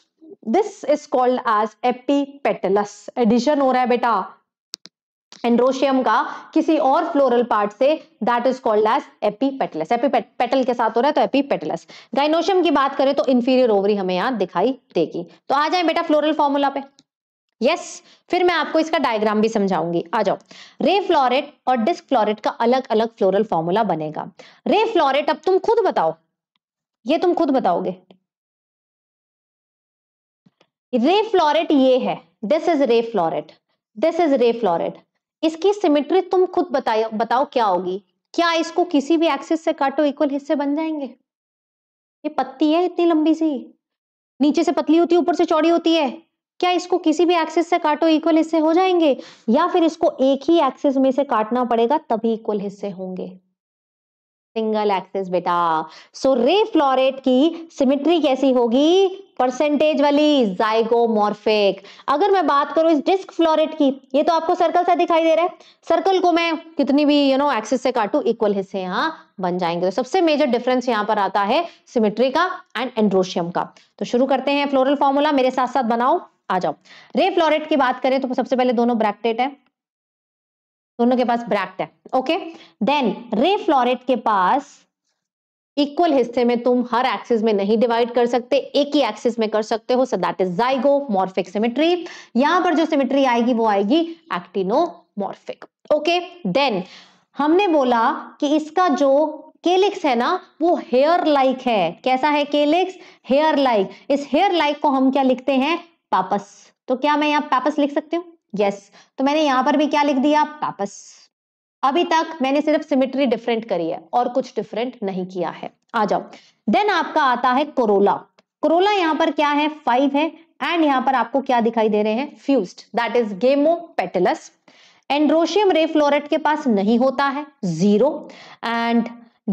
this is called as epipetalous adhesion हो रहा है बेटा एंड्रोशियम का किसी और फ्लोरल पार्ट से that is called as epipetalous epipetal के साथ हो रहा है तो एपीपेटलस गाइनोशियम की बात करें तो इंफीरियर ओवरी हमें यहां दिखाई देगी तो आ जाए बेटा फ्लोरल फॉर्मूला पे यस yes, फिर मैं आपको इसका डायग्राम भी समझाऊंगी आ जाओ रे फ्लोरेट और डिस्क फ्लोरेट का अलग अलग फ्लोरल फॉर्मूला बनेगा रे फ्लोरेट अब तुम खुद बताओ ये तुम खुद बताओगे रे फ्लोरेट ये है this is ray floret this is ray floret इसकी सिमेट्री तुम खुद बताओ बताओ क्या होगी क्या इसको किसी भी एक्सिस से काटो इक्वल हिस्से बन जाएंगे ये पत्ती है इतनी लंबी सी नीचे से पतली होती है ऊपर से चौड़ी होती है क्या इसको किसी भी एक्सिस से काटो इक्वल हिस्से हो जाएंगे या फिर इसको एक ही एक्सिस में से काटना पड़ेगा तभी इक्वल हिस्से होंगे सिंगल एक्सिस बेटा सो रे फ्लोरेट की सिमेट्री कैसी होगी परसेंटेज वाली जाइगोमॉर्फिक अगर मैं बात करूं इस डिस्क फ्लोरेट की ये तो आपको सर्कल सा दिखाई दे रहा है सर्कल को मैं कितनी भी यू नो एक्सिस से काटू इक्वल हिस्से यहाँ बन जाएंगे तो सबसे मेजर डिफरेंस यहाँ पर आता है सिमेट्री का एंड एंड्रोशियम का तो शुरू करते हैं फ्लोरल फॉर्मूला मेरे साथ साथ बनाओ आ जाओ रे फ्लोरेट की बात करें तो सबसे पहले दोनों ब्रैकेट है दोनों के पास ब्रैक्ट है ओके देन रे फ्लोरेट के पास इक्वल हिस्से में तुम हर एक्सिस में नहीं डिवाइड कर सकते एक ही एक्सिस में कर सकते हो so that is zygomorphic symmetry यहां पर जो सिमेट्री आएगी वो आएगी मॉर्फिक ओके देन हमने बोला कि इसका जो केलिक्स है ना वो हेयर लाइक है कैसा है केलिक्स हेयर लाइक इस हेयर लाइक को हम क्या लिखते हैं पापस तो क्या मैं यहाँ पापस लिख सकती हूँ यस yes. तो मैंने यहां पर भी क्या लिख दिया पापस अभी तक मैंने सिर्फ सिमिट्री डिफरेंट करी है और कुछ डिफरेंट नहीं किया है आ जाओ देन आपका आता है कोरोला कोरोला यहां पर क्या है फाइव है एंड यहां पर आपको क्या दिखाई दे रहे हैं fused that is gamopetalous androecium ray floret के पास नहीं होता है जीरो एंड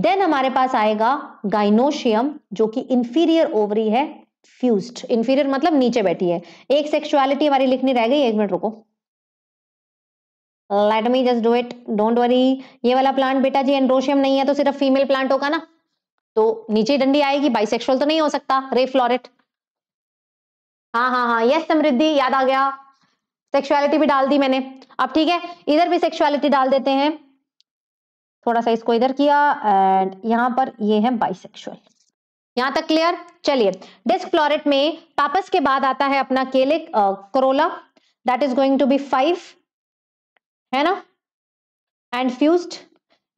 देन हमारे पास आएगा गाइनोशियम जो कि इंफीरियर ओवरी है फ्यूज्ड इंफीरियर मतलब नीचे बैठी है एक सेक्सुअलिटी हमारी लिखनी रह गई एक मिनट रुको let me just do it don't worry ये वाला प्लांट बेटा जी एंड्रोशियम नहीं है तो सिर्फ फीमेल प्लांट होगा ना तो नीचे डंडी आएगी बाइसेक्सुअल तो नहीं हो सकता रे फ्लोरेट हाँ हाँ हाँ यस समृद्धि याद आ गया सेक्सुअलिटी भी डाल दी मैंने अब ठीक है इधर भी सेक्सुअलिटी डाल देते हैं थोड़ा सा इसको इधर किया एंड यहां पर ये है बाइसेक्सुअल यहां तक क्लियर चलिए डिस्क फ्लोरेट में पापस के बाद आता है अपना calyx corolla that is going to be five है ना एंड फ्यूज्ड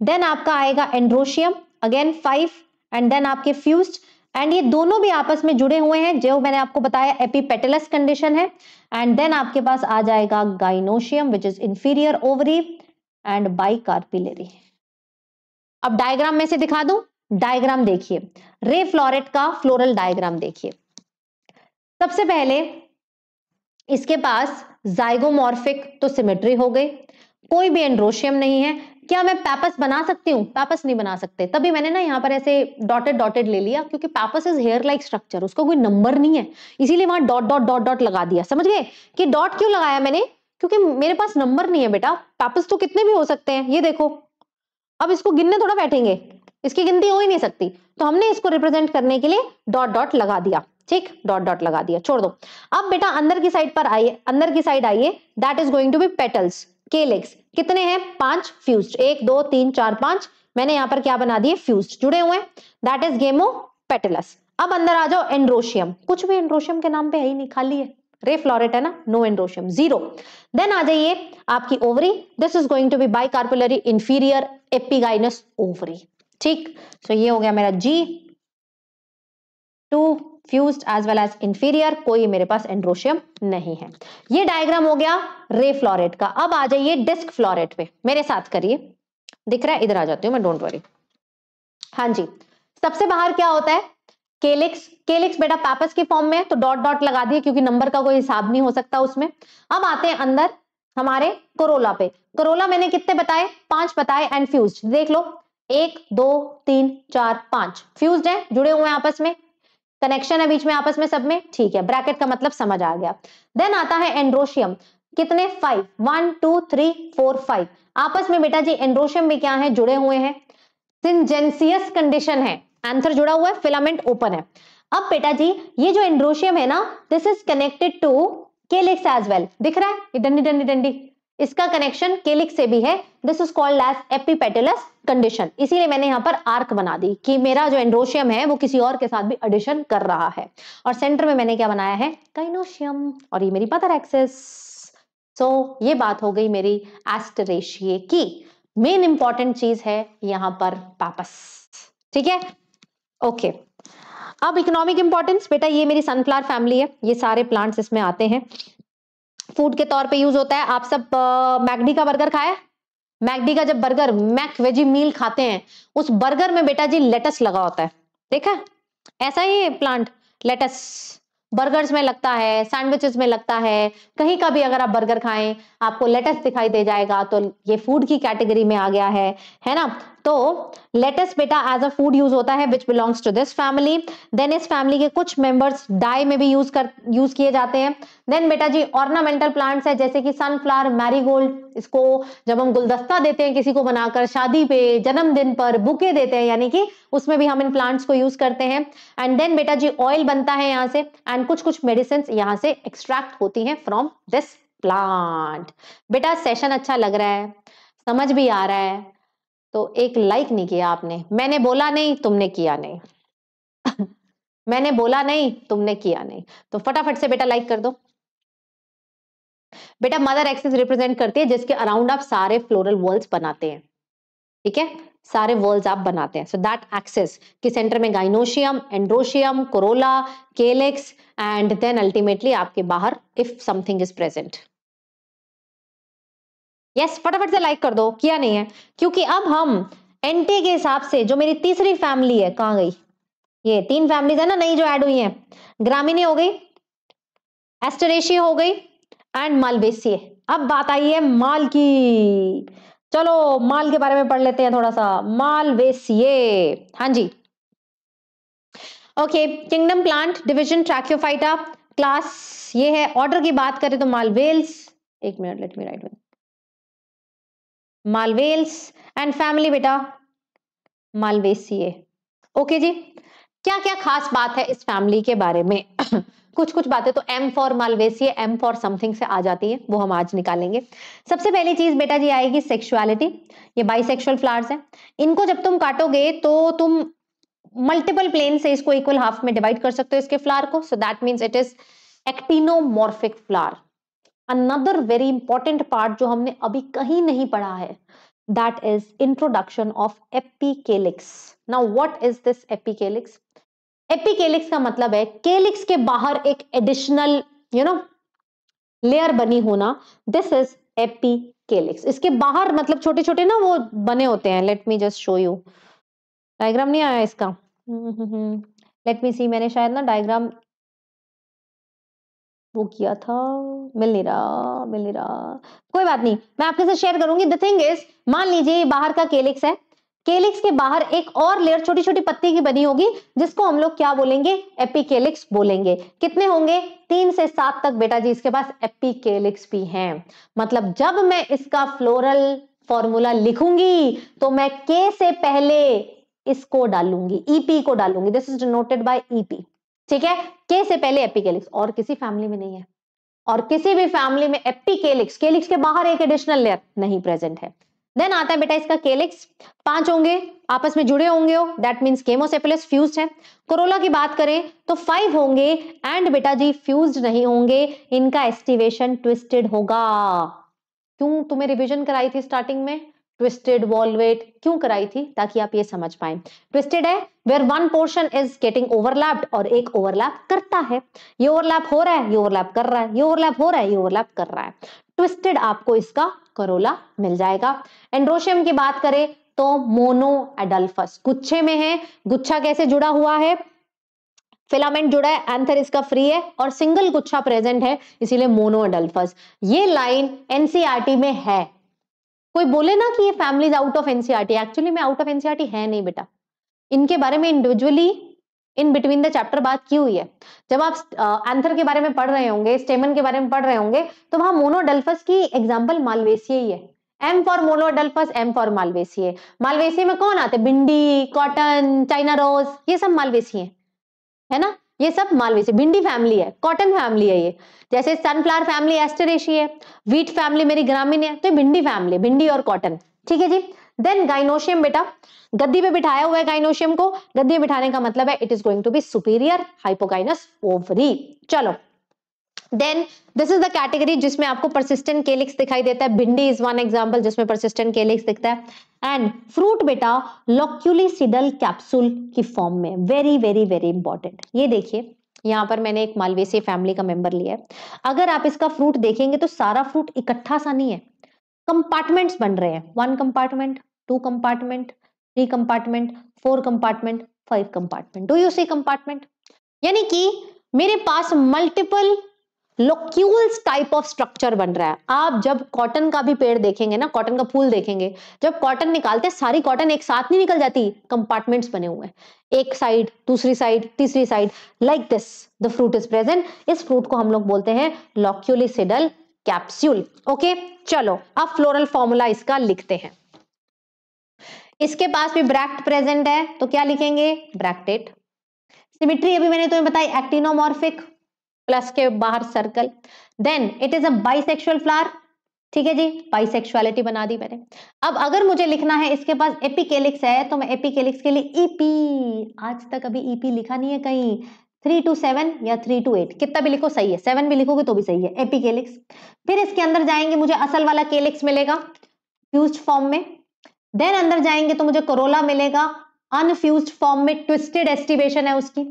देन आपका आएगा androecium again five and then आपके फ्यूज्ड एंड ये दोनों भी आपस में जुड़े हुए हैं जो मैंने आपको बताया एपीपेटेलस कंडीशन है एंड देन आपके पास आ जाएगा gynoecium which is inferior ovary and bicarpellary अब डायग्राम में से दिखा दूं डायग्राम देखिए रे फ्लोरेट का फ्लोरल डायग्राम देखिए सबसे पहले इसके पास जाइगोमॉर्फिक तो सिमेट्री हो गई कोई भी एंड्रोशियम नहीं है क्या मैं पैपस बना सकती हूँ पैपस नहीं बना सकते तभी मैंने ना यहाँ पर ऐसे डॉटेड डॉटेड ले लिया क्योंकि pappus is hair like structure उसका कोई नंबर नहीं है इसीलिए वहां डॉट डॉट डॉट डॉट लगा दिया समझ गए कि डॉट क्यों लगाया मैंने क्योंकि मेरे पास नंबर नहीं है बेटा पैपस तो कितने भी हो सकते हैं ये देखो अब इसको गिनने थोड़ा बैठेंगे इसकी गिनती हो ही नहीं सकती तो हमने इसको रिप्रेजेंट करने के लिए डॉट डॉट लगा दिया ठीक डॉट डॉट लगा दिया छोड़ दो अब बेटा अंदर की साइड पर आइए अंदर की साइड आइए that is going to be petals calyx कितने हैं पांच फ्यूज एक दो तीन चार पांच मैंने यहाँ पर क्या बना दिए फ्यूज जुड़े हुए दैट इज गेमो पेटलस अब अंदर आ जाओ एंड्रोशियम कुछ भी एंड्रोशियम के नाम पे है ही नहीं खाली है रे फ्लोरेट है ना नो एंड्रोशियम जीरो देन आ जाइए आपकी ovary this is going to be bicarpellary inferior epigynous ovary ठीक सो so ये हो गया मेरा G two fused as well as inferior कोई मेरे पास एंड्रोशियम नहीं है ये डायग्राम हो गया रे फ्लोरेट का अब आ जाइए डिस्क फ्लोरेट पे मेरे साथ करिए दिख रहा है इधर आ जाती हूँ मैं डोंट वरी हाँ जी सबसे बाहर क्या होता है केलिक्स केलिक्स बेटा पैपस के फॉर्म में तो डॉट डॉट लगा दिए क्योंकि नंबर का कोई हिसाब नहीं हो सकता उसमें अब आते हैं अंदर हमारे कोरोला पे कोरोला मैंने कितने बताए पांच बताए एंड फ्यूज देख लो एक दो तीन चार पांच फ्यूज है जुड़े हुए हैं आपस में कनेक्शन है बीच में आपस में सब में ठीक है ब्रैकेट का मतलब समझ आ गया देन आता है एंड्रोशियम कितने five one two three four five आपस में बेटा जी एंड्रोशियम में क्या है जुड़े हुए हैं सिंजेंसियस कंडीशन है आंसर जुड़ा हुआ है फिलामेंट ओपन है अब बेटा जी ये जो एंड्रोशियम है ना this is connected to calyx as well दिख रहा है डंडी डंडी डंडी इसका कनेक्शन केलिक से भी है this is called as epipetalous condition इसीलिए मैंने यहाँ पर आर्क बना दी कि मेरा जो एंड्रोशियम है वो किसी और के साथ भी एडिशन कर रहा है और सेंटर में मैंने क्या बनाया है काइनोशियम और ये मेरी पदर एक्सेस सो ये बात हो गई मेरी एस्टरेशिये की मेन इंपॉर्टेंट चीज है यहाँ पर पापस ठीक है ओके अब इकोनॉमिक इंपॉर्टेंस बेटा ये मेरी सनफ्लावर फैमिली है ये सारे प्लांट्स इसमें आते हैं फूड के तौर पे यूज होता है आप सब मैगडी का बर्गर खाए मैगडी का जब बर्गर मैक वेजी मील खाते हैं उस बर्गर में बेटा जी लेटस लगा होता है देखा ऐसा ही प्लांट लेटस बर्गर्स में लगता है सैंडविचेस में लगता है कहीं का भी अगर आप बर्गर खाएं आपको लेटस दिखाई दे जाएगा तो ये फूड की कैटेगरी में आ गया है है ना तो लेटेस्ट बेटा एज अ फूड यूज होता है which belongs to this family then इस फैमिली के कुछ मेंबर्स डाई में भी यूज कर यूज किए जाते हैं देन बेटा जी ऑर्नामेंटल प्लांट्स है जैसे कि सनफ्लावर मैरीगोल्ड इसको जब हम गुलदस्ता देते हैं किसी को बनाकर शादी पे जन्मदिन पर बुके देते हैं यानी कि उसमें भी हम इन प्लांट्स को यूज करते हैं एंड देन बेटा जी ऑयल बनता है यहाँ से एंड कुछ कुछ मेडिसिन यहाँ से एक्सट्रैक्ट होती है फ्रॉम दिस प्लांट बेटा सेशन अच्छा लग रहा है समझ भी आ रहा है तो एक लाइक नहीं किया आपने मैंने बोला नहीं तुमने किया नहीं मैंने बोला नहीं तुमने किया नहीं तो फटाफट से बेटा लाइक कर दो बेटा मदर एक्सिस रिप्रेजेंट करती है जिसके अराउंड आप सारे फ्लोरल वर्ल्ड बनाते हैं ठीक है सारे वर्ल्ड आप बनाते हैं सो दैट एक्सेस कि सेंटर में gynoecium androecium corolla calyx and then ultimately आपके बाहर if something is present yes फटाफट से लाइक कर दो किया नहीं है क्योंकि अब हम एनटी के हिसाब से जो मेरी तीसरी फैमिली है कहाँ गई ये तीन फैमिलीज है ना नई जो ऐड हुई है ग्रामीणी हो गई एस्टरेशिया हो गई एंड मालवेसी अब बात आई है माल की चलो माल के बारे में पढ़ लेते हैं थोड़ा सा मालवेसिये हाँ जी okay kingdom plant division Tracheophyta class ये है ऑर्डर की बात करें तो मालवेल्स एक minute let me write one Malvales and family बेटा मालवेसिए ओके जी क्या क्या खास बात है इस फैमिली के बारे में कुछ कुछ बातें तो M for Malvaceae M for something से आ जाती है वो हम आज निकालेंगे सबसे पहली चीज बेटा जी आएगी सेक्सुअलिटी ये बाइसेक्सुअल फ्लावर्स हैं इनको जब तुम काटोगे तो तुम मल्टीपल प्लेन से इसको इक्वल हाफ में डिवाइड कर सकते हो इसके फ्लावर को so that means it is actinomorphic flower another very important part जो हमने अभी कहीं नहीं पढ़ा है that is introduction of epicalyx now what is this epicalyx epicalyx का मतलब है केलिक्स के बाहर एक एडिशनल यू नो लेयर बनी होना दिस इज एपिकेलिक्स इसके बाहर मतलब छोटे छोटे ना वो बने होते हैं let me just show you diagram नहीं आया इसका लेट मी सी मैंने शायद ना डायग्राम वो किया था मिल नहीं रहा मिल नहीं रहा कोई बात नहीं मैं आपके साथ शेयर करूंगी द थिंग इज मान लीजिए बाहर का केलिक्स है केलिक्स के बाहर एक और लेयर छोटी छोटी पत्ती की बनी होगी जिसको हम लोग क्या बोलेंगे एपिकेलिक्स बोलेंगे कितने होंगे तीन से सात तक बेटा जी इसके पास एपिकेलिक्स भी हैं मतलब जब मैं इसका फ्लोरल फॉर्मूला लिखूंगी तो मैं के से पहले इसको डालूंगी ईपी e को डालूंगी this is denoted by EP ठीक है के से पहले एपिकेलिक्स और किसी फैमिली में नहीं है और किसी भी फैमिली में एपिकेलिक्स केलिक्स के बाहर एक एडिशनल लेयर नहीं प्रेजेंट है देन आता है बेटा इसका केलिक्स पांच होंगे आपस में जुड़े होंगे हो दैट मीन्स केमोसेपिलस फ्यूज है कोरोला की बात करें तो फाइव होंगे एंड बेटा जी फ्यूज नहीं होंगे इनका एस्टिवेशन ट्विस्टेड होगा क्यों तुम्हें रिविजन कराई थी स्टार्टिंग में ट्विस्टेड वॉलवेट क्यों कराई थी ताकि आप ये समझ पाए ट्विस्टेड है where one portion is getting overlapped और एक ओवरलैप करता है ये ओवरलैप हो रहा है ये ओवरलैप कर रहा है ये ओवरलैप हो रहा है ये ओवरलैप कर रहा है ट्विस्टेड आपको इसका करोला मिल जाएगा एंड्रोशियम की बात करें तो मोनो एडल्फस गुच्छे में है गुच्छा कैसे जुड़ा हुआ है फिलामेंट जुड़ा है एंथर इसका फ्री है और सिंगल गुच्छा प्रेजेंट है इसीलिए मोनो एडल्फस ये लाइन एनसीआरटी e में है कोई बोले ना कि ये families out of NCERT actually में आउट ऑफ एनसीआरटी है नहीं बेटा इनके बारे में individually in between the chapter बात की हुई है जब आप एंथर के बारे में पढ़ रहे होंगे स्टेमन के बारे में पढ़ रहे होंगे तो वहां मोनोडल्फस की एग्जाम्पल मालवेसिया ही है M for monadelphous M for Malvaceae Malvaceae में कौन आते बिंडी कॉटन चाइना रोज ये सब मालवेसी है, है ना ये सब मालवी से भिंडी फैमिली है कॉटन फैमिली है ये जैसे सनफ्लावर फैमिली एस्टरेशी है वीट फैमिली मेरी ग्रामीण है तो भिंडी फैमिली भिंडी और कॉटन ठीक है जी देन गाइनोशियम बेटा गद्दी पे बिठाया हुआ है गाइनोशियम को गद्दी बिठाने का मतलब है it is going to be superior hypogynous ovary चलो then this is the category जिसमें आपको परसिस्टेंट केलिक्स दिखाई देता है भिंडी इज वन एग्जाम्पल जिसमें परसिस्टेंट केलिक्स दिखता है एंड फ्रूट बेटा लॉक्यूलिसिडल कैप्सूल की फॉर्म में वेरी वेरी वेरी इंपॉर्टेंट ये देखिए यहाँ पर मैंने एक मालवेसी फैमिली का मेंबर लिया है अगर आप इसका फ्रूट देखेंगे तो सारा फ्रूट इकट्ठा सा नहीं है कंपार्टमेंट्स बन रहे हैं one compartment two compartment three compartment four compartment five compartment do you see compartment यानी कि मेरे पास multiple locules type of structure बन रहा है आप जब कॉटन का भी पेड़ देखेंगे ना कॉटन का फूल देखेंगे जब कॉटन निकालते सारी कॉटन एक साथ नहीं निकल जाती कंपार्टमेंट्स बने हुए हैं एक साइड दूसरी साइड तीसरी side like this the fruit is present इस फ्रूट को हम लोग बोलते हैं लॉक्यूलिसिडल कैप्स्यूल ओके चलो अब फ्लोरल फॉर्मूला इसका लिखते हैं इसके पास भी ब्रैक्ट प्रेजेंट है तो क्या लिखेंगे ब्रैक्टेट सिमिट्री अभी मैंने तुम्हें बताई एक्टिनोमॉर्फिक प्लस के बाहर circle then it is a bisexual flower ठीक है जी बाइसेक्सुअलिटी बना दी मैंने अब अगर मुझे लिखना है इसके पास एपिकेलिक्स है तो मैं एपिकेलिक्स के लिए ईपी e आज तक अभी ईपी e लिखा नहीं है कहीं थ्री टू सेवन या थ्री टू एट कितना भी लिखो सही है सेवन भी लिखोगे तो भी सही है एपिकेलिक्स फिर इसके अंदर जाएंगे मुझे असल वाला केलिक्स मिलेगा फ्यूज फॉर्म में देन अंदर जाएंगे तो मुझे कोरोला मिलेगा अनफ्यूज फॉर्म में ट्विस्टेड एस्टिवेशन है उसकी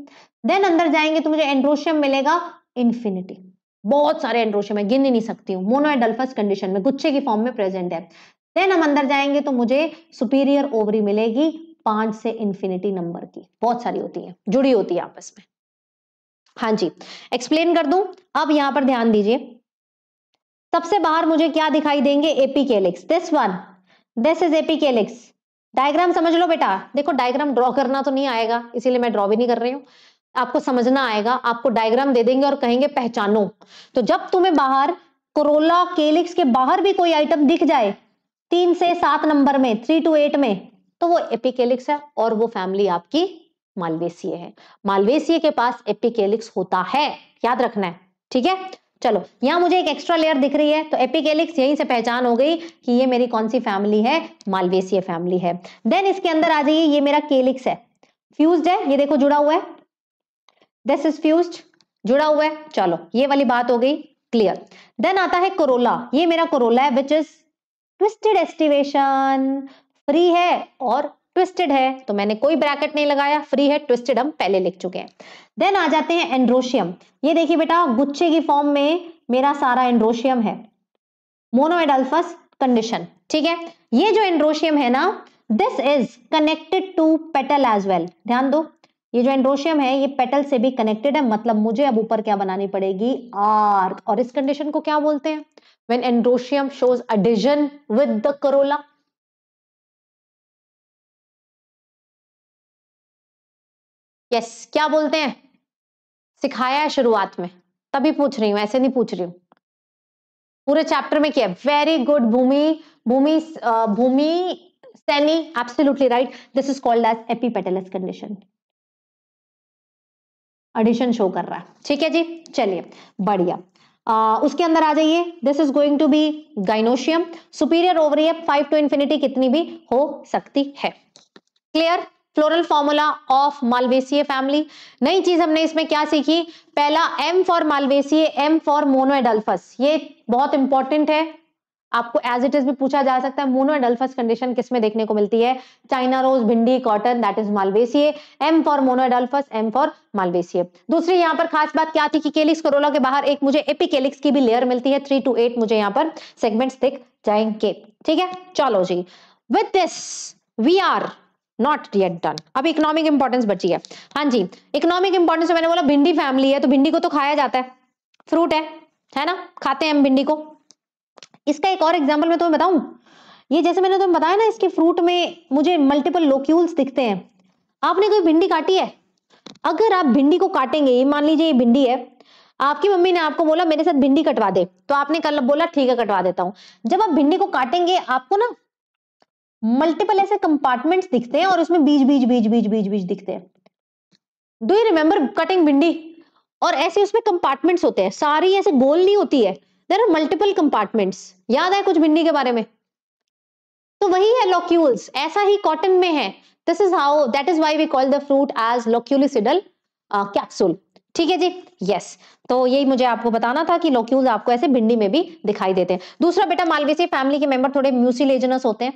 देन अंदर जाएंगे तो मुझे एंड्रोशियम मिलेगा इन्फिनिटी बहुत सारे एंड्रोशियम है गिन ही नहीं सकती हूँ मोनोएडल्फस कंडीशन में गुच्छे की फॉर्म में प्रेजेंट है देन हम अंदर जाएंगे तो मुझे सुपीरियर ओवरी मिलेगी पांच से इन्फिनिटी नंबर की बहुत सारी होती है जुड़ी होती है आपस में हाँ जी एक्सप्लेन कर दू अब यहां पर ध्यान दीजिए सबसे बाहर मुझे क्या दिखाई देंगे epicalyx this one this is epicalyx diagram समझ लो बेटा देखो डायग्राम ड्रॉ करना तो नहीं आएगा इसीलिए मैं ड्रॉ भी नहीं कर रही हूं आपको समझना आएगा आपको डायग्राम दे देंगे और कहेंगे पहचानो तो जब तुम्हें बाहर कोरोला केलिक्स के बाहर भी कोई आइटम दिख जाए तीन से सात नंबर में थ्री टू एट में तो वो एपिकेलिक्स है और वो फैमिली आपकी मालवेसिय है मालवेसिय के पास एपिकेलिक्स होता है याद रखना है ठीक है चलो यहां मुझे एक एक्स्ट्रा लेयर दिख रही है तो एपिकेलिक्स यहीं से पहचान हो गई कि ये मेरी कौन सी फैमिली है मालवेसिय फैमिली है देन इसके अंदर आ जाइए ये मेरा केलिक्स है फ्यूज है ये देखो जुड़ा हुआ है दिस इज फ्यूज जुड़ा हुआ है चलो ये वाली बात हो गई क्लियर देन आता है कोरोला ये मेरा कोरोला है which is twisted aestivation free है और ट्विस्टेड है तो मैंने कोई ब्रैकेट नहीं लगाया फ्री है ट्विस्टेड हम पहले लिख चुके हैं देन आ जाते हैं एंड्रोशियम ये देखिए बेटा गुच्छे की फॉर्म में मेरा सारा एंड्रोशियम है मोनोएडल्फस कंडीशन ठीक है ये जो एंड्रोशियम है ना this is connected to petal as well ध्यान दो ये जो एंड्रोशियम है ये पेटल से भी कनेक्टेड है मतलब मुझे अब ऊपर क्या बनानी पड़ेगी आर्क और इस कंडीशन को क्या बोलते हैं when androecium shows adhesion with the corolla yes क्या बोलते हैं सिखाया है शुरुआत में तभी पूछ रही हूं ऐसे नहीं पूछ रही हूं पूरे चैप्टर में किया very good Bhumi Bhumi Bhumi Saini absolutely right this is called as epipetalous condition adhesion show कर रहा है ठीक है जी चलिए बढ़िया आ, उसके अंदर आ जाइए this is going to be gynoecium superior ovary है फाइव टू इंफिनिटी कितनी भी हो सकती है clear floral formula of Malvaceae family नई चीज हमने इसमें क्या सीखी पहला M for Malvaceae M for monadelphous ये बहुत इंपॉर्टेंट है आपको एज इट इज भी पूछा जा सकता है मोनो एडल्फस कंडीशन किसमें देखने को मिलती है China rose bhindi cotton that is Malvaceae M for monadelphous M for Malvaceae दूसरी यहाँ पर खास बात क्या थी कि केलिक्स कोरोला के बाहर एक मुझे एपिकेलिक्स की भी लेयर मिलती है थ्री टू एट मुझे यहाँ पर सेगमेंट्स दिख जाएंगे ठीक है चलो जी with this we are Not yet done. अब इकोनॉमिक इंपॉर्टेंस बची है हाँ जी इकोनॉमिक इंपॉर्टेंस मैंने बोला भिंडी फैमिली है तो भिंडी को तो खाया जाता है फ्रूट है है ना खाते हैं हम भिंडी को इसका एक और एग्जाम्पल मैं तुम्हें बताऊं ये जैसे मैंने तुम्हें बताया ना इसके फ्रूट में मुझे मल्टीपल लोक्यूल्स दिखते हैं आपने कोई भिंडी काटी है अगर आप भिंडी को काटेंगे ये मान लीजिए ये भिंडी है आपकी मम्मी ने आपको बोला मेरे साथ भिंडी कटवा दे तो आपने कल बोला ठीक है कटवा देता हूँ जब आप भिंडी को काटेंगे आपको ना मल्टीपल ऐसे कंपार्टमेंट्स दिखते हैं और उसमें बीज बीज बीज बीज बीज बीज दिखते हैं डू यू रिमेम्बर कटिंग भिंडी और ऐसे उसमें कंपार्टमेंट्स होते हैं सारी ऐसे गोल नहीं होती है देर आर मल्टीपल कंपार्टमेंट्स याद है कुछ भिंडी के बारे में तो वही है लोक्यूल्स ऐसा ही कॉटन में है this is how that is why we call the fruit as loculicidal capsule ठीक है जी यस yes. तो यही मुझे आपको बताना था कि लोक्यूल्स आपको ऐसे भिंडी में भी दिखाई देते हैं दूसरा बेटा मालवेसी फैमिली के मेंबर थोड़े म्यूसिलेजनस होते हैं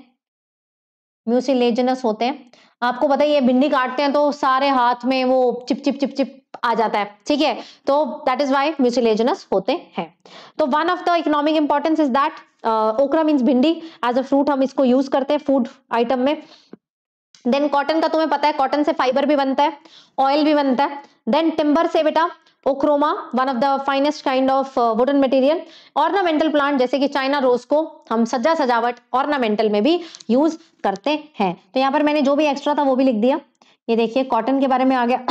म्यूसिलेजनस होते हैं आपको पता ही है भिंडी काटते हैं तो सारे हाथ में वो चिप चिप चिप चिप आ जाता है ठीक है तो दैट इज वाई म्यूसिलेजनस होते हैं तो one of the economic importance is that okra means bhindi as a fruit हम इसको यूज करते हैं फूड आइटम में देन कॉटन का तुम्हें पता है कॉटन से फाइबर भी बनता है ऑयल भी बनता है देन टिम्बर से बेटा Ochroma one of the finest kind of wooden material ornamental plant जैसे कि चाइना रोज को हम सज्जा सजावट ऑर्नामेंटल में भी यूज करते हैं तो यहाँ पर मैंने जो भी एक्स्ट्रा था वो भी लिख दिया ये देखिए कॉटन के बारे में आ गया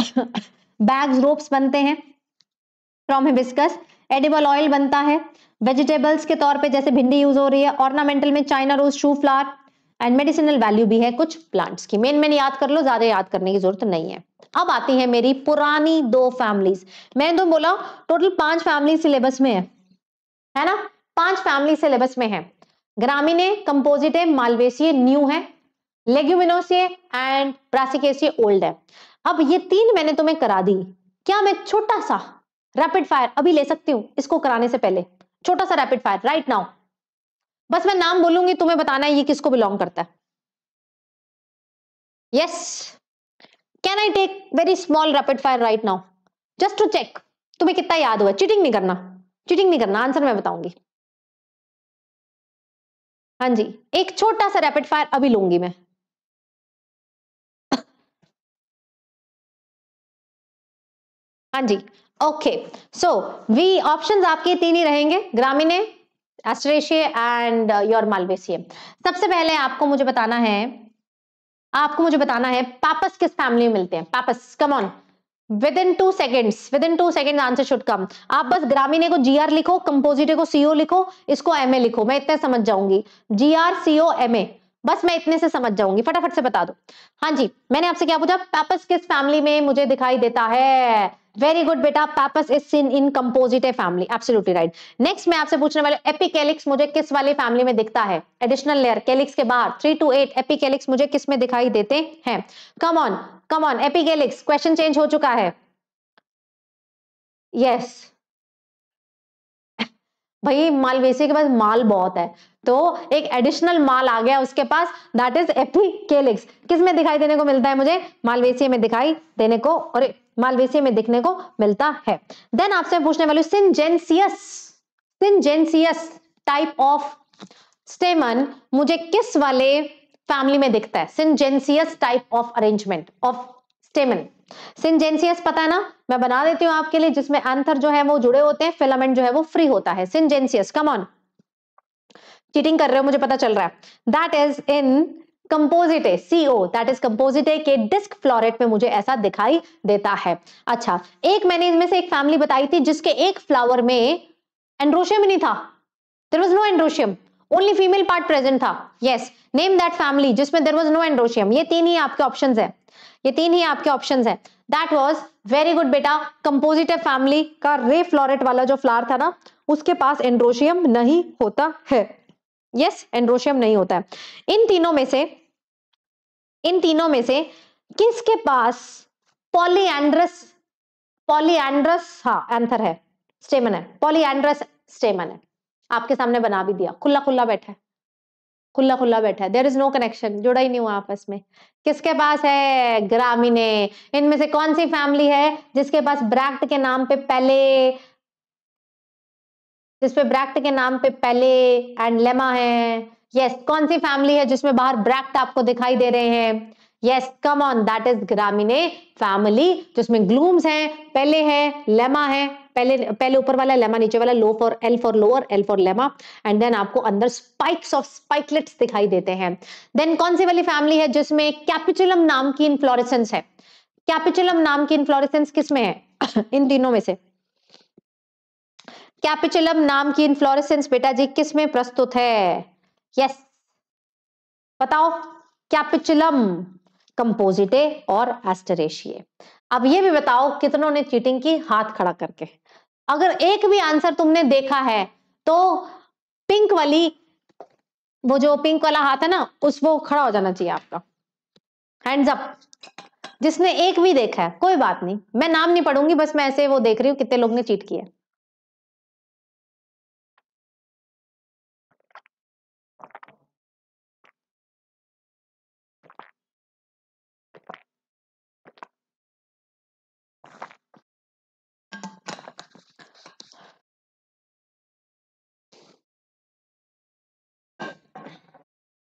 बैग्स रोप्स बनते हैं फ्रॉम हिबिस्कस एडिबल ऑयल बनता है वेजिटेबल्स के तौर पे जैसे भिंडी यूज हो रही है ऑर्नामेंटल में China rose shoe flower and medicinal value भी है कुछ प्लांट्स की मेन मेन याद कर लो ज्यादा याद करने की जरूरत नहीं है अब आती है मेरी पुरानी दो फैमिलीज मैंने तो बोला टोटल पांच फैमिली सिलेबस में है है ना पांच फैमिली सिलेबस में है ग्रामीणे कंपोजिटे मालवेसिए न्यू है लेग्यूमिनोसिय एंड ब्रासिकेसिय ओल्ड है अब ये तीन मैंने तुम्हें करा दी क्या मैं छोटा सा रैपिड फायर अभी ले सकती हूँ इसको कराने से पहले छोटा सा रैपिड फायर राइट नाउ बस मैं नाम बोलूंगी तुम्हें बताना है ये किसको बिलोंग करता है yes can I take very small rapid fire right now just to check तुम्हें कितना याद हुआ चीटिंग नहीं करना चीटिंग नहीं करना आंसर मैं बताऊंगी हाँ जी एक छोटा सा रैपिड फायर अभी लूंगी मैं हाँ जी ओके सो वी ऑप्शंस आपके तीन ही रहेंगे ग्रामीण एस्ट्रेशिया एंड योर मालवेसिय सबसे पहले आपको मुझे बताना है आपको मुझे बताना है पापस किस फैमिली में मिलते हैं pappus come on within two seconds within two second answer should come आप बस ग्रामीण को जी आर लिखो कंपोजिटे को सीओ लिखो इसको एम ए लिखो मैं इतने समझ जाऊंगी G R C O M A बस मैं इतने से समझ जाऊंगी फटाफट से बता दो हाँ जी मैंने आपसे क्या पूछा पापस किस फैमिली में मुझे दिखाई देता है वेरी गुड बेटा pappus is seen in Compositae family absolutely right next मैं आपसे पूछने वाले एपिकेलिक्स मुझे किस वाली फैमिली में दिखता है एडिशनल लेयर कैलिक्स के बाहर थ्री टू एट एपिकेलिक्स मुझे किस में दिखाई देते हैं come on come on epicalyx question change हो चुका है यस yes. भाई मालवेसी के पास माल बहुत है तो एक एडिशनल माल आ गया उसके पास दैट इज एपिकेलिक्स किस में दिखाई देने को मिलता है मुझे मालवेसी में दिखाई देने को और मालवेसिया में देखने को मिलता है देन आपसे पूछने वाले सिंजेंसियस सिंजेंसियस टाइप ऑफ स्टेमन मुझे किस वाले फैमिली में दिखता है syngenesious type of arrangement of stamen syngenesious पता है ना मैं बना देती हूं आपके लिए जिसमें आंथर जो है वो जुड़े होते हैं फिलामेंट जो है वो फ्री होता है सिंजेंसियस कम ऑन चीटिंग कर रहे हो मुझे पता चल रहा है that is in Compositae C O that is Compositae के डिस्क फ्लोरेट में मुझे ऐसा दिखाई देता है अच्छा एक मैंने इनमें से एक फैमिली बताई थी जिसके एक फ्लावर में एंड्रोशियम ही नहीं था there was no androecium only female part present था यस नेम दैट फैमिली जिसमें देर वॉज नो एंड्रोशियम ये तीन ही आपके ऑप्शन है ये तीन ही आपके ऑप्शन है दैट वॉज वेरी गुड बेटा कंपोजिटिव फैमिली का रे फ्लोरेट वाला जो फ्लावर था ना उसके पास एंड्रोशियम नहीं होता है यस yes, एंड्रोशियम नहीं होता है इन तीनों में से इन तीनों में से किसके पास पॉलीएंड्रस पॉलीएंड्रस हाँ एंथर है स्टेमन है पॉलीएंड्रस स्टेमन है आपके सामने बना भी दिया खुला खुला बैठा है खुला खुला बैठा है देर इज नो कनेक्शन जुड़ा ही नहीं हुआ आपस में किसके पास है ग्रामीण इनमें से कौन सी फैमिली है जिसके पास ब्रैक्ट के नाम पे पहले जिसपे ब्रैक्ट के नाम पे पहले एंड लेमा है यस कौन सी फैमिली है जिसमें बाहर ब्रैक्ट आपको दिखाई दे रहे हैं yes come on that is Gramineae family जिसमें ग्लूम्स हैं पहले है लेमा है पहले पहले ऊपर वाला लेमा नीचे वाला लो for L for lower L for lemma and then आपको अंदर स्पाइक्स ऑफ स्पाइकलेट्स दिखाई देते हैं देन कौन सी वाली फैमिली है जिसमें कैपिचुलम नाम की इनफ्लोरेसेंस है कैपिचुलम नाम की इनफ्लोरेसेंस किसमें है इन तीनों में से कैपिचुलम नाम की इनफ्लोरेसेंस बेटा जी किसमें प्रस्तुत है यस बताओ कैपिचुलम कंपोजिटे और एस्टरेशिये अब ये भी बताओ कितनों ने चीटिंग की हाथ खड़ा करके अगर एक भी आंसर तुमने देखा है तो पिंक वाली वो जो पिंक वाला हाथ है ना उस वो खड़ा हो जाना चाहिए आपका हैंड्स अप जिसने एक भी देखा है कोई बात नहीं मैं नाम नहीं पढ़ूंगी बस मैं ऐसे वो देख रही हूँ कितने लोग ने चीट किया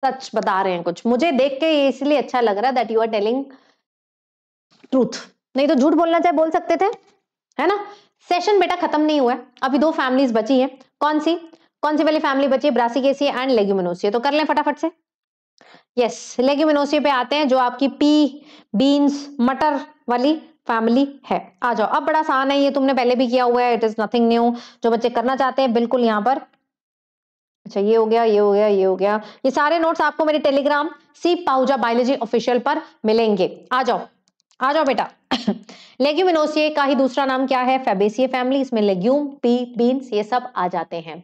सच बता रहे हैं कुछ मुझे देख के इसलिए अच्छा लग रहा है that you are telling truth नहीं तो झूठ बोलना चाहे बोल सकते थे है ना सेशन बेटा खत्म नहीं हुआ है अभी दो फैमिलीज बची हैं कौन सी कौन सी वाली फैमिली बची है ब्रासिकेसी एंड लेग्यूमिनोसिया तो कर लें फटाफट से यस लेग्यूमिनोसिया पे आते हैं जो आपकी पी बीन्स मटर वाली फैमिली है आ जाओ अब बड़ा आसान है ये तुमने पहले भी किया हुआ है इट इज नथिंग न्यू जो बच्चे करना चाहते हैं बिल्कुल यहाँ पर अच्छा ये हो गया ये हो गया ये हो गया ये सारे नोट्स आपको मेरे टेलीग्राम सी पाउजा बायोलॉजी ऑफिशियल पर मिलेंगे आ जाओ आ जाओ बेटा लेग्यूमिनोसिए का ही दूसरा नाम क्या है फेबेसिए फैमिली इसमें लेग्यूम पी बीन्स ये सब आ जाते हैं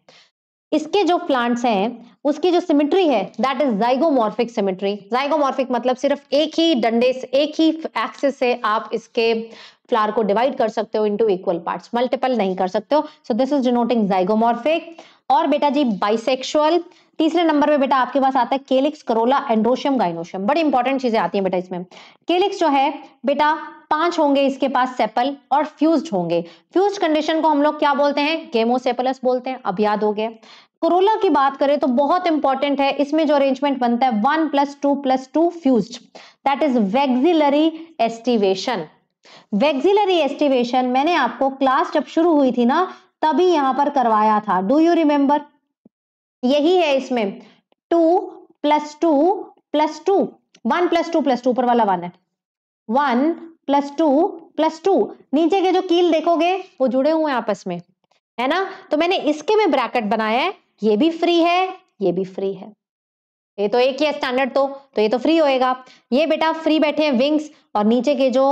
इसके जो प्लांट्स हैं उसकी जो सिमेट्री है that is zygomorphic symmetry zygomorphic मतलब सिर्फ एक ही डंडे से एक ही एक्सिस से आप इसके फ्लावर को डिवाइड कर सकते हो इनटू इक्वल पार्ट्स मल्टीपल नहीं कर सकते हो so this is denoting zygomorphic और बेटा जी बाइसेक्सुअल तीसरे नंबर पे बेटा आपके पास आता है केलिक्स करोला एंड्रोशियम गाइनोशियम बड़ी इंपॉर्टेंट चीजें आती हैं बेटा इसमें केलिक्स जो है बेटा पांच होंगे इसके पास सेपल और फ्यूज्ड होंगे फ्यूज्ड कंडीशन को हम लोग क्या बोलते हैं गेमोसेपलस बोलते हैं अब याद हो गया कोरोला की बात करें तो बहुत इंपॉर्टेंट है इसमें जो अरेंजमेंट बनता है one plus two plus two fuse that is vexillary aestivation vexillary aestivation मैंने आपको क्लास जब शुरू हुई थी ना तभी यहां पर करवाया था डू यू रिमेंबर यही है इसमें two plus two plus two one plus two plus two ऊपर वाला वन है one plus two plus two नीचे के जो कील देखोगे वो जुड़े हुए हैं आपस में है ना तो मैंने इसके में ब्रैकेट बनाया है ये भी फ्री है ये भी फ्री है ये तो एक ही है स्टैंडर्ड तो तो ये तो फ्री होएगा ये बेटा फ्री बैठे हैं विंग्स और नीचे के जो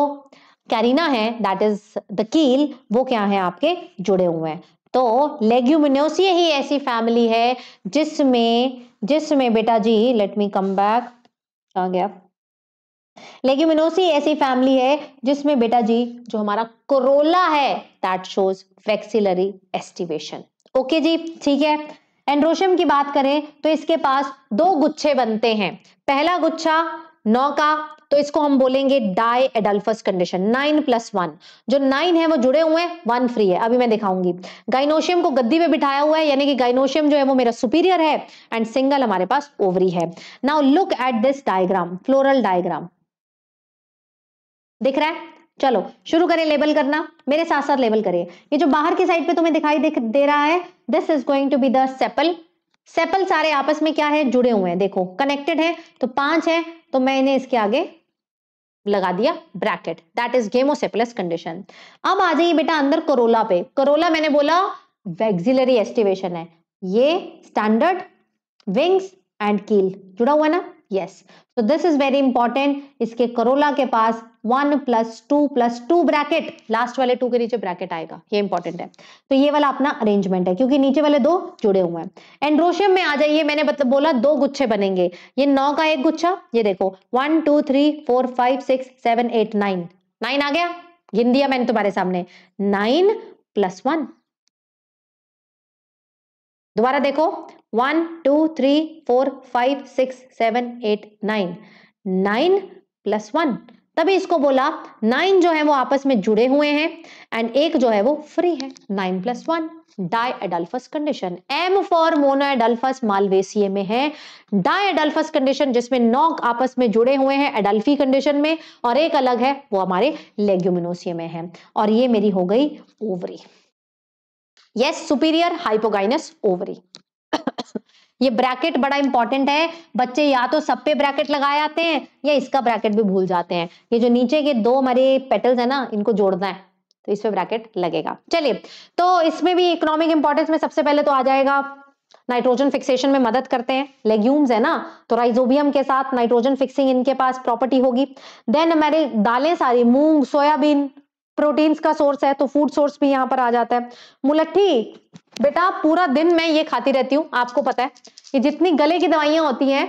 कैरिना है दैट इज द कील वो क्या है आपके जुड़े हुए हैं तो लेग्यूमिनोसिया ही ऐसी फैमिली है जिसमें जिसमें बेटा जी लेट मी कम बैक आ गया लेग्यूमिनोसी ऐसी फैमिली है जिसमें बेटा जी जो हमारा कोरोला है that shows vexillary aestivation okay जी ठीक है एंड्रोशियम की बात करें तो इसके पास दो गुच्छे बनते हैं पहला गुच्छा नौ का तो इसको हम बोलेंगे diadelphous condition nine plus one जो नाइन है वो जुड़े हुए हैं वन फ्री है अभी मैं दिखाऊंगी गाइनोशियम को गद्दी में बिठाया हुआ है यानी कि गाइनोशियम जो है वो मेरा सुपीरियर है एंड सिंगल हमारे पास ओवरी है now look at this diagram floral diagram दिख रहा है चलो शुरू करें लेबल करना मेरे साथ साथ लेबल करिए ये जो बाहर की साइड पे तुम्हें दिखाई दे रहा है this is going to be the sepal sepal सारे आपस में क्या है जुड़े हुए हैं देखो कनेक्टेड है तो पांच है तो मैं इन्हें इसके आगे लगा दिया bracket that is plus condition अब आ जाइए बेटा अंदर करोला पे करोला मैंने बोला वेक्सिलरी एस्टिवेशन है ये स्टैंडर्ड विंग्स एंड कील जुड़ा हुआ ना यस तो दिस इज वेरी इंपॉर्टेंट इसके करोला के पास one plus two plus two bracket last वाले टू के नीचे ब्रैकेट आएगा ये इंपॉर्टेंट है तो ये वाला अपना अरेंजमेंट है क्योंकि नीचे वाले दो जुड़े हुए हैं एंड्रोशियम में आ जाइए मैंने मतलब बोला दो गुच्छे बनेंगे ये नौ का एक गुच्छा ये देखो one two three four five six seven eight nine nine आ गया गिन दिया मैंने तुम्हारे सामने नाइन प्लस वन दोबारा देखो one two three four five six seven eight nine nine plus one तभी इसको बोला नाइन जो है वो आपस में जुड़े हुए हैं एंड एक जो है वो फ्री है nine plus one diadelphous condition M for monadelphous Malvaceae में है डाई एडल्फस कंडीशन जिसमें नौ आपस में जुड़े हुए हैं एडल्फी कंडीशन में और एक अलग है वो हमारे लेग्यूमिनोसिए में है और ये मेरी हो गई ovary yes superior hypogynous ovary ये ब्रैकेट बड़ा इंपॉर्टेंट है बच्चे या तो सब पे ब्रैकेट लगाए आते हैं या इसका ब्रैकेट भी भूल जाते हैं ये जो नीचे के दो हमारे पेटल्स है ना इनको जोड़ना है तो इसमें ब्रैकेट लगेगा चलिए तो इसमें भी इकोनॉमिक इंपॉर्टेंस में सबसे पहले तो आ जाएगा नाइट्रोजन फिक्सेशन में मदद करते हैं लेग्यूम्स है ना तो राइजोबियम के साथ नाइट्रोजन फिक्सिंग इनके पास प्रॉपर्टी होगी देन हमारे दालें सारी मूंग सोयाबीन प्रोटीन्स का सोर्स है तो फूड सोर्स भी यहाँ पर आ जाता है मुलट्ठी बेटा पूरा दिन मैं ये खाती रहती हूँ आपको पता है कि जितनी गले की दवाइयां होती हैं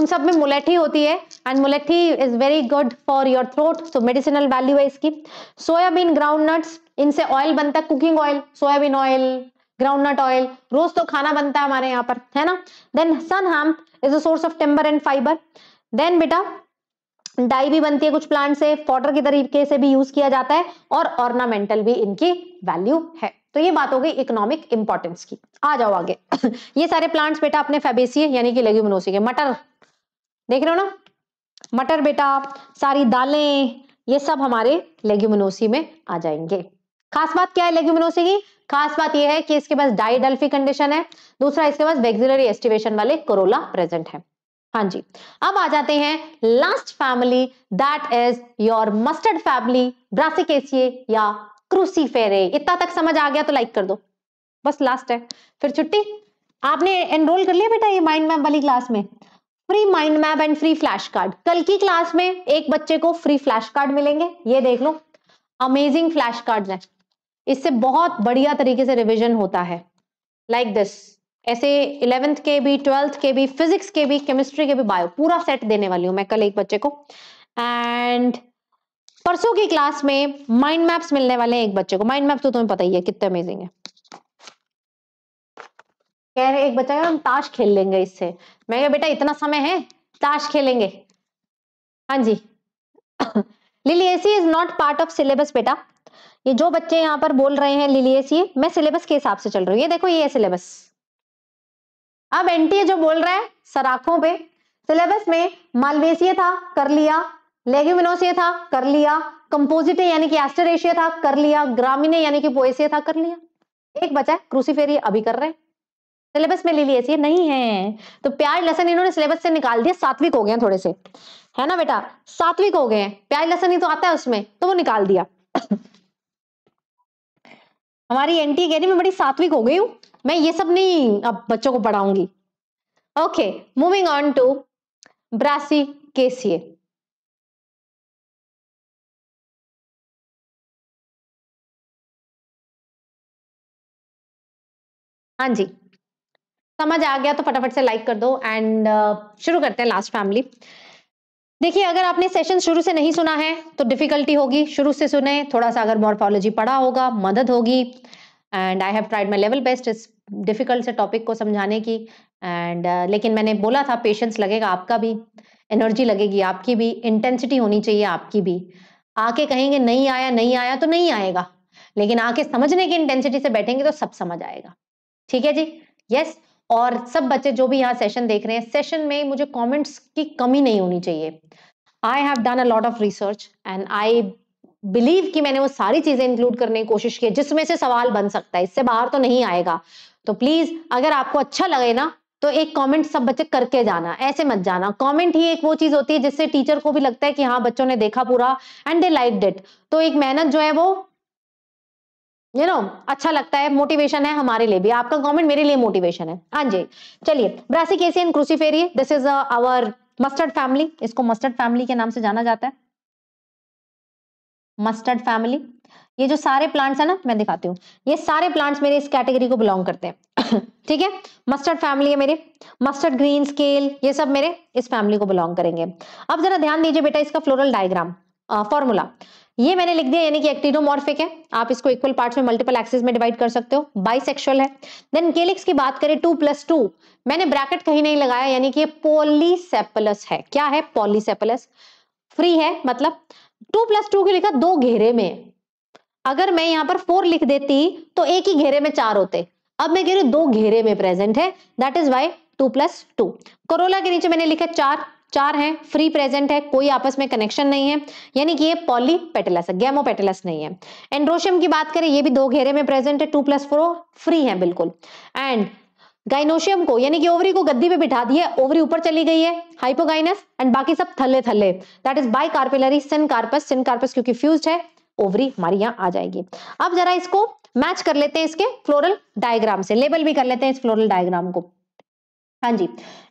उन सब में मुलेठी होती है एंड मुलेठी is very good for your throat so medicinal value है इसकी सोयाबीन ग्राउंड नट्स इनसे ऑयल बनता है cooking oil soybean oil ground nut oil रोज तो खाना बनता है हमारे यहाँ पर है ना then sun hemp is a source of timber and fibre then बेटा डाई भी बनती है कुछ प्लांट से फॉटर के तरीके से भी यूज किया जाता है और ऑर्नामेंटल भी इनकी वैल्यू है तो ये बात हो गई इकोनॉमिक इंपॉर्टेंस की आ जाओ आगे ये सारे प्लांट्स बेटा अपने फेबेसिए यानी कि लेग्यूमिनोसी के मटर देख रहे हो ना मटर बेटा सारी दालें ये सब हमारे लेग्यूमिनोसी में आ जाएंगे खास बात क्या है लेग्यूमिनोसी की खास बात यह है कि इसके पास डाइडल्फी कंडीशन है दूसरा इसके पास वेक्सिलरी एस्टिवेशन वाले कोरोला प्रेजेंट है हाँ जी अब आ जाते हैं last family that is your mustard family Brassicaceae या क्रूसीफेरे इतना तक समझ आ गया तो लाइक कर दो बस लास्ट है फिर छुट्टी आपने एनरोल कर लिया बेटा ये माइंड मैप वाली क्लास में free mind map and free flash card कल की क्लास में एक बच्चे को फ्री फ्लैश कार्ड मिलेंगे ये देख लो अमेजिंग फ्लैश कार्ड है इससे बहुत बढ़िया तरीके से रिविजन होता है लाइक like दिस ऐसे इलेवेंथ के भी ट्वेल्थ के भी फिजिक्स के भी केमिस्ट्री के भी बायो पूरा सेट देने वाली हूँ मैं कल एक बच्चे को एंड परसों की क्लास में माइंड मैप्स मिलने वाले हैं एक बच्चे को माइंड मैप तो तुम्हें पता ही है कितने अमेजिंग है कह रहे एक बच्चा हम ताश खेल लेंगे इससे मैं क्या बेटा इतना समय है ताश खेलेंगे हाँ जी Liliaceae is not part of syllabus बेटा ये जो बच्चे यहाँ पर बोल रहे हैं लिलियसी मैं सिलेबस के हिसाब से चल रही हूँ ये देखो ये है सिलेबस अब एनटीए जो बोल रहा है सराखों पे सिलेबस में मालवेसिय था कर लिया लेग्यूमिनोसिय था कर लिया कंपोजिटे यानी कि एस्टरेशिया था कर लिया ग्रामीण यानी कि पोएसिया था कर लिया एक बचा है क्रूसीफेरी अभी कर रहे हैं सिलेबस में ले लिए ऐसी नहीं है तो प्याज लसन इन्होंने सिलेबस से निकाल दिया सात्विक हो गए थोड़े से है ना बेटा सात्विक हो गए हैं प्याज लसन ही तो आता है उसमें तो वो निकाल दिया हमारी एनटी कह रही मैं बड़ी सात्विक हो गई हूँ मैं ये सब नहीं अब बच्चों को पढ़ाऊंगी okay moving on to Brassicaceae हाँ जी समझ आ गया तो फटाफट से लाइक कर दो एंड uh, शुरू करते हैं लास्ट फैमिली देखिए अगर आपने सेशन शुरू से नहीं सुना है तो डिफिकल्टी होगी शुरू से सुने थोड़ा सा अगर मॉर्फोलॉजी पढ़ा होगा मदद होगी and I have tried my level best is difficult से टॉपिक को समझाने की एंड uh, लेकिन मैंने बोला था पेशेंस लगेगा आपका भी एनर्जी लगेगी आपकी भी इंटेंसिटी होनी चाहिए आपकी भी आके कहेंगे नहीं आया नहीं आया तो नहीं आएगा लेकिन आके समझने की इंटेंसिटी से बैठेंगे तो सब समझ आएगा ठीक है जी यस yes? और सब बच्चे जो भी यहाँ सेशन देख रहे हैं सेशन में मुझे कमेंट्स की कमी नहीं होनी चाहिए I have done a lot of research and I believe कि मैंने वो सारी चीजें इंक्लूड करने की कोशिश की जिसमें से सवाल बन सकता है इससे बाहर तो नहीं आएगा तो प्लीज अगर आपको अच्छा लगे ना तो एक कमेंट सब बच्चे करके जाना ऐसे मत जाना कमेंट ही एक वो चीज होती है जिससे टीचर को भी लगता है कि हाँ बच्चों ने देखा पूरा एंड दे लाइक डेट तो एक मेहनत जो है वो यू you नो know, अच्छा लगता है मोटिवेशन है हमारे लिए भी आपका कमेंट मेरे लिए मोटिवेशन है हाँ जी चलिए क्रूसी Cruciferae this is our mustard family इसको मस्टर्ड फैमिली के नाम से जाना जाता है मस्टर्ड फैमिली ये जो सारे प्लांट्स है ना मैं दिखाती हूँ ये सारे प्लांट्स मेरे इस कैटेगरी को बिलोंग करते हैं ठीक है मस्टर्ड फैमिली है मेरे मस्टर्ड ग्रीन स्केल ये सब मेरे इस फैमिली को बिलोंग करेंगे अब जरा ध्यान दीजिए बेटा इसका फ्लोरल डायग्राम फॉर्मूला ये मैंने लिख दिया यानी कि एक्टिनोमॉर्फिक है आप इसको इक्वल पार्ट्स में मल्टीपल एक्सिस में डिवाइड कर सकते हो बाइसेक्सुअल है देन केलिक्स की बात करें टू प्लस टू मैंने ब्रैकेट कहीं नहीं लगाया यानी कि ये पॉलीसेपलस है क्या है पॉलीसेपलस फ्री है मतलब टू प्लस टू के लिखा दो घेरे में अगर मैं यहाँ पर फोर लिख देती तो एक ही घेरे में चार होते अब मैं कह रही दो घेरे में प्रेजेंट है that is why two plus two corolla के नीचे मैंने लिखा चार चार हैं फ्री प्रेजेंट है कोई आपस में कनेक्शन नहीं है यानी कि ये पेटलस है पेटलस नहीं है एंड्रोशियम की बात करें ये भी दो घेरे में प्रेजेंट है टू प्लस फोर फ्री है बिल्कुल एंड गाइनोशियम को यानी कि ओवरी को गद्दी पे बिठा दिया ओवरी ऊपर चली गई है हाइपोगाइनस एंड बाकी सब थल्ले थल्ले that is bicarpellary syncarpous syncarpous क्योंकि फ्यूज है ओवरी हमारी यहाँ आ जाएगी अब जरा इसको मैच कर लेते हैं इसके फ्लोरल डायग्राम से लेबल भी कर लेते हैं इस फ्लोरल डायग्राम को हाँ जी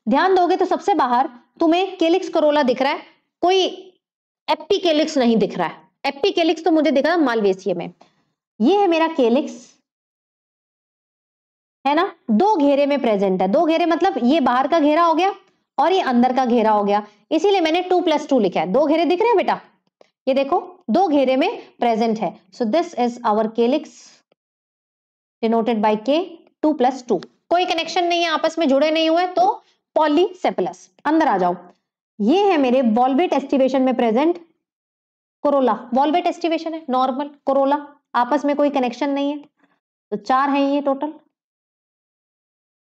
ध्यान दोगे तो सबसे बाहर तुम्हें केलिक्स करोला दिख रहा है कोई केलिक्स नहीं दिख रहा है केलिक्स तो मुझे दिख रहा है मालवेसिय में ये है मेरा केलिक्स है ना दो घेरे में प्रेजेंट है दो घेरे मतलब ये बाहर का घेरा हो गया और ये अंदर का घेरा हो गया इसीलिए मैंने टू प्लस टू लिखा है दो घेरे दिख रहे हैं बेटा ये देखो दो घेरे में प्रेजेंट है so this is our calyx denoted by K two plus two कोई कनेक्शन नहीं है आपस में जुड़े नहीं हुए तो पॉलीसेपलस अंदर आ जाओ ये है मेरे वॉल्वेट एस्टिवेशन में प्रेजेंट कोरोला वॉल्वेट एस्टिवेशन है नॉर्मल कोरोला आपस में कोई कनेक्शन नहीं है तो चार है ये टोटल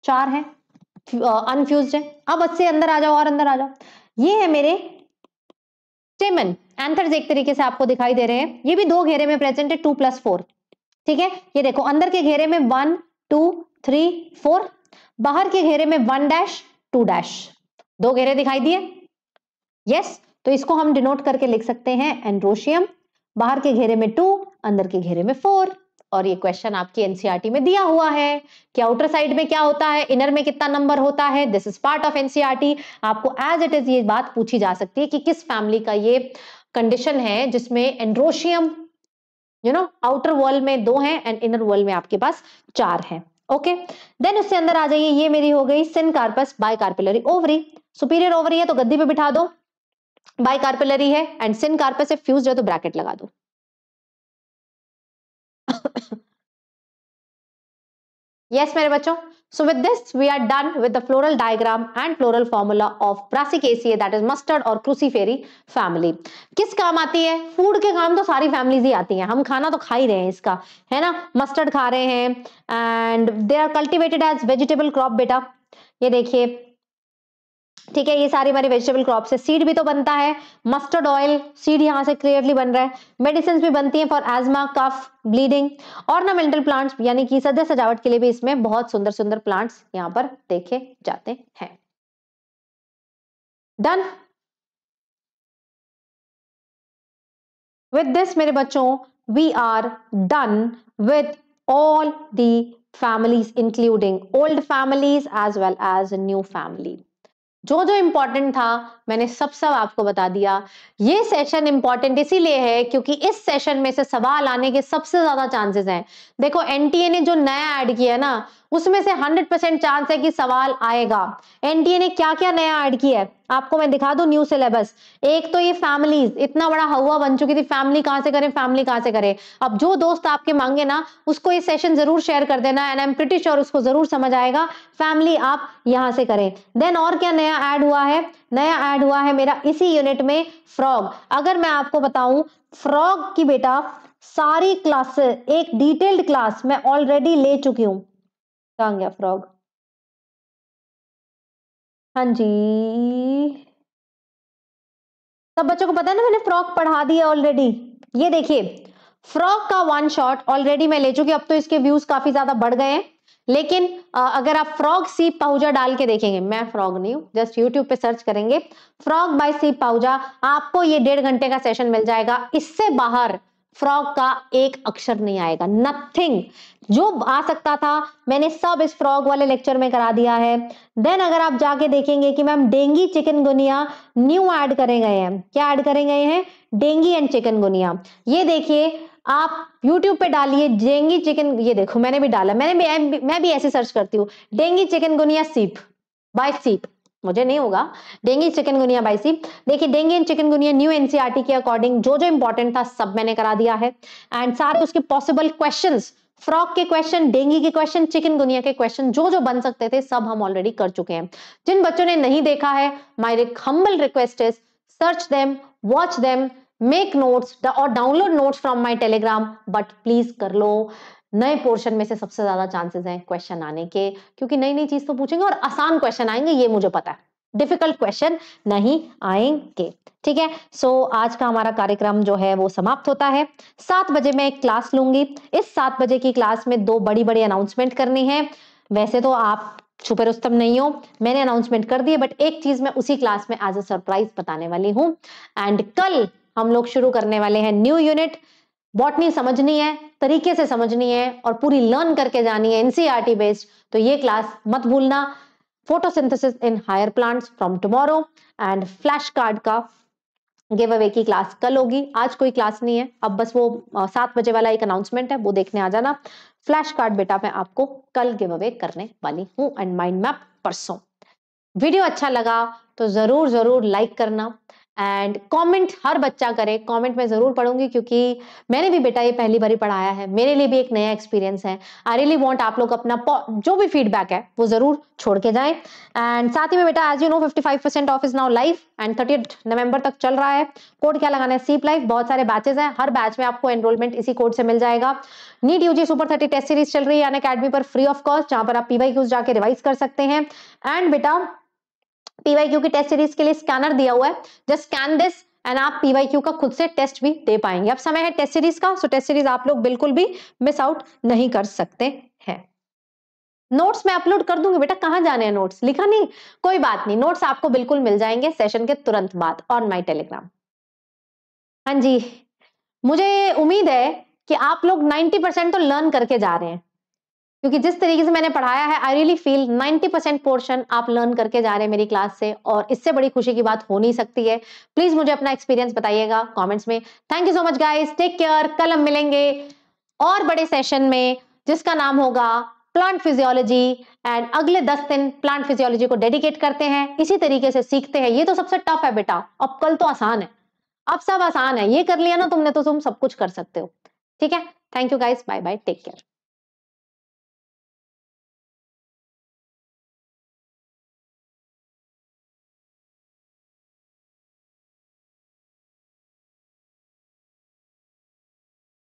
चार है अनफ्यूज्ड है अब अच्छे अंदर आ जाओ और अंदर आ जाओ ये है मेरे स्टेमन एंथर्स एक तरीके से आपको दिखाई दे रहे हैं ये भी दो घेरे में प्रेजेंट है टू प्लस फोर ठीक है ये देखो अंदर के घेरे में वन टू थ्री फोर बाहर के घेरे में वन डैश टू डैश दो घेरे दिखाई दिए यस तो इसको हम डिनोट करके लिख सकते हैं एंड्रोशियम बाहर के घेरे में टू अंदर के घेरे में फोर और ये क्वेश्चन आपकी एनसीईआरटी में दिया हुआ है कि आउटर साइड में क्या होता है इनर में कितना नंबर होता है this is part of NCERT आपको एज इट इज ये बात पूछी जा सकती है कि किस फैमिली का ये कंडीशन है जिसमें androecium you know outer world में दो हैं एंड इनर वर्ल्ड में आपके पास चार हैं ओके okay? देन उससे अंदर आ जाइए ये मेरी हो गई syncarpous bicarpellary ovary superior ovary है तो गद्दी पे बिठा दो बाय कार्पिलरी है एंड सिन कार्पस से फ्यूज है तो ब्रैकेट लगा दो yes mere bachcho so with this we are done with the floral diagram and floral formula of brassicaceae that is mustard or crucifery family किस काम आती है फूड के काम तो सारी फैमिलीज ही आती हैं हम खाना तो खा ही रहे हैं इसका है ना मस्टर्ड खा रहे हैं and they are cultivated as vegetable crop बेटा ये देखिए ठीक है ये सारी हमारी वेजिटेबल क्रॉप से सीड भी तो बनता है मस्टर्ड ऑयल सीड यहाँ से क्लियरली बन रहा है मेडिसिन भी बनती हैं for asthma cough bleeding ornamental plants यानी कि सजा सजावट के लिए भी इसमें बहुत सुंदर सुंदर प्लांट्स यहाँ पर देखे जाते हैं डन विद दिस मेरे बच्चों we are done with all the families including old families as well as new family जो जो इम्पोर्टेंट था मैंने सब सब आपको बता दिया ये सेशन इंपॉर्टेंट इसीलिए है क्योंकि इस सेशन में से सवाल आने के सबसे ज्यादा चांसेस हैं देखो एनटीए ने जो नया ऐड किया ना उसमें से 100 परसेंट चांस है कि सवाल आएगा एनटीए ने क्या क्या नया ऐड किया है आपको मैं दिखा दू न्यू सिलेबस एक तो ये फैमिलीज इतना बड़ा हवा बन चुकी थी फैमिली कहां से करें फैमिली कहां से करें अब जो दोस्त आपके मांगे ना उसको ये सेशन जरूर शेयर कर देना एंड आई एम प्रिटी और उसको जरूर समझ आएगा फैमिली आप यहां से करें देन और क्या नया ऐड हुआ है नया ऐड हुआ है मेरा इसी यूनिट में फ्रॉग अगर मैं आपको बताऊं फ्रॉग की बेटा सारी क्लासेस एक डिटेल्ड क्लास मैं ऑलरेडी ले चुकी हूं कहाँ गया फ्रॉग हाँ जी सब बच्चों को पता है ना मैंने फ्रॉक पढ़ा दिया ऑलरेडी ये देखिए फ्रॉक का वन शॉट ऑलरेडी मैं ले चुकी अब तो इसके व्यूज काफी ज्यादा बढ़ गए हैं लेकिन अगर आप फ्रॉग सी पाउजा डाल के देखेंगे मैं फ्रॉग नहीं हूं जस्ट यूट्यूब पे सर्च करेंगे फ्रॉग बाय सी पाउजा आपको ये डेढ़ घंटे का सेशन मिल जाएगा इससे बाहर फ्रॉग का एक अक्षर नहीं आएगा नथिंग जो आ सकता था मैंने सब इस फ्रॉग वाले लेक्चर में करा दिया है देन अगर आप जाके देखेंगे कि ma'am dengue chikungunya new add करे गए हैं क्या ऐड करे गए हैं डेंगी एंड चिकन गुनिया ये देखिए आप YouTube पे डालिए डेंगी चिकन ये देखो मैंने भी डाला मैंने भी मैं भी ऐसे सर्च करती हूँ डेंगी चिकन गुनिया सीप बाय सीप मुझे नहीं होगा डेंगू चिकनगुनिया बाई सी देखिए dengue and chikungunya new NCERT e के अकॉर्डिंग जो जो इंपॉर्टेंट था सब मैंने करा दिया है एंड सारे उसके पॉसिबल क्वेश्चन फ्रॉक के क्वेश्चन डेंगी के क्वेश्चन चिकन गुनिया के क्वेश्चन जो जो बन सकते थे सब हम ऑलरेडी कर चुके हैं जिन बच्चों ने नहीं देखा है माई रिक humble request is search them watch them make notes और download notes from my Telegram but please कर लो नए पोर्शन में से सबसे ज्यादा चांसेस हैं क्वेश्चन आने के क्योंकि नई नई चीज तो पूछेंगे और आसान क्वेश्चन आएंगे ये मुझे पता है डिफिकल्ट क्वेश्चन नहीं आएंगे ठीक है सो so, आज का हमारा कार्यक्रम जो है वो समाप्त होता है सात बजे मैं एक क्लास लूंगी इस सात बजे की क्लास में दो बड़ी बड़ी अनाउंसमेंट करनी है वैसे तो आप छुपे रुस्तम नहीं हो मैंने अनाउंसमेंट कर दी है बट एक चीज मैं उसी क्लास में एज अ सरप्राइज बताने वाली हूँ एंड कल हम लोग शुरू करने वाले हैं न्यू यूनिट बॉटनी समझनी है तरीके से समझनी है और पूरी लर्न करके जानी है एनसीईआरटी बेस्ड e तो ये क्लास मत भूलना photosynthesis in higher plants from tomorrow and flash card का गिव अवे की क्लास कल होगी आज कोई क्लास नहीं है अब बस वो सात बजे वाला एक अनाउंसमेंट है वो देखने आ जाना फ्लैश कार्ड बेटा मैं आपको कल गिव अवे करने वाली हूँ एंड माइंड मैप परसों वीडियो अच्छा लगा तो जरूर जरूर लाइक करना एंड कमेंट हर बच्चा करे कमेंट मैं ज़रूर पढ़ूंगी क्योंकि मैंने भी बेटा ये पहली बार ही पढ़ाया है मेरे लिए भी एक नया एक्सपीरियंस है आई रियली वांट आप लोग अपना जो भी फीडबैक है वो ज़रूर छोड़ के जाए एंड साथ ही में बेटा as you know 55 percent off is now live and thirty November तक चल रहा है कोड क्या लगाना है सीप लाइफ बहुत सारे बैचेज हैं हर बैच में आपको एनरोलमेंट इसी कोड से मिल जाएगा NEET UG super thirty test series चल रही है अन अकेडमी पर फ्री ऑफ कॉस्ट जहां पर आप पीवाई क्यूज जाके रिवाइज कर सकते हैं एंड बेटा पीवाईक्यू की टेस्ट सीरीज के लिए स्कैनर दिया हुआ है जस्ट स्कैन दिस एंड आप पीवाईक्यू का खुद से टेस्ट भी दे पाएंगे अब समय है टेस्ट सीरीज का सो टेस्ट सीरीज आप लोग बिल्कुल भी मिस आउट नहीं कर सकते हैं नोट्स मैं अपलोड कर दूंगी बेटा कहाँ जाने हैं नोट्स लिखा नहीं कोई बात नहीं नोट्स आपको बिल्कुल मिल जाएंगे सेशन के तुरंत बाद ऑन माई टेलीग्राम हाँ जी मुझे उम्मीद है कि आप लोग 90 परसेंट तो लर्न करके जा रहे हैं क्योंकि जिस तरीके से मैंने पढ़ाया है I really feel 90 percent portion आप लर्न करके जा रहे हैं मेरी क्लास से और इससे बड़ी खुशी की बात हो नहीं सकती है प्लीज मुझे अपना एक्सपीरियंस बताइएगा कमेंट्स में thank you so much guys take care कल हम मिलेंगे और बड़े सेशन में जिसका नाम होगा प्लांट फिजियोलॉजी एंड अगले दस दिन प्लांट फिजियोलॉजी को डेडिकेट करते हैं इसी तरीके से सीखते हैं ये तो सबसे टफ है बेटा अब कल तो आसान है अब सब आसान है ये कर लिया ना तुमने तो तुम सब कुछ कर सकते हो ठीक है thank you guys bye bye take care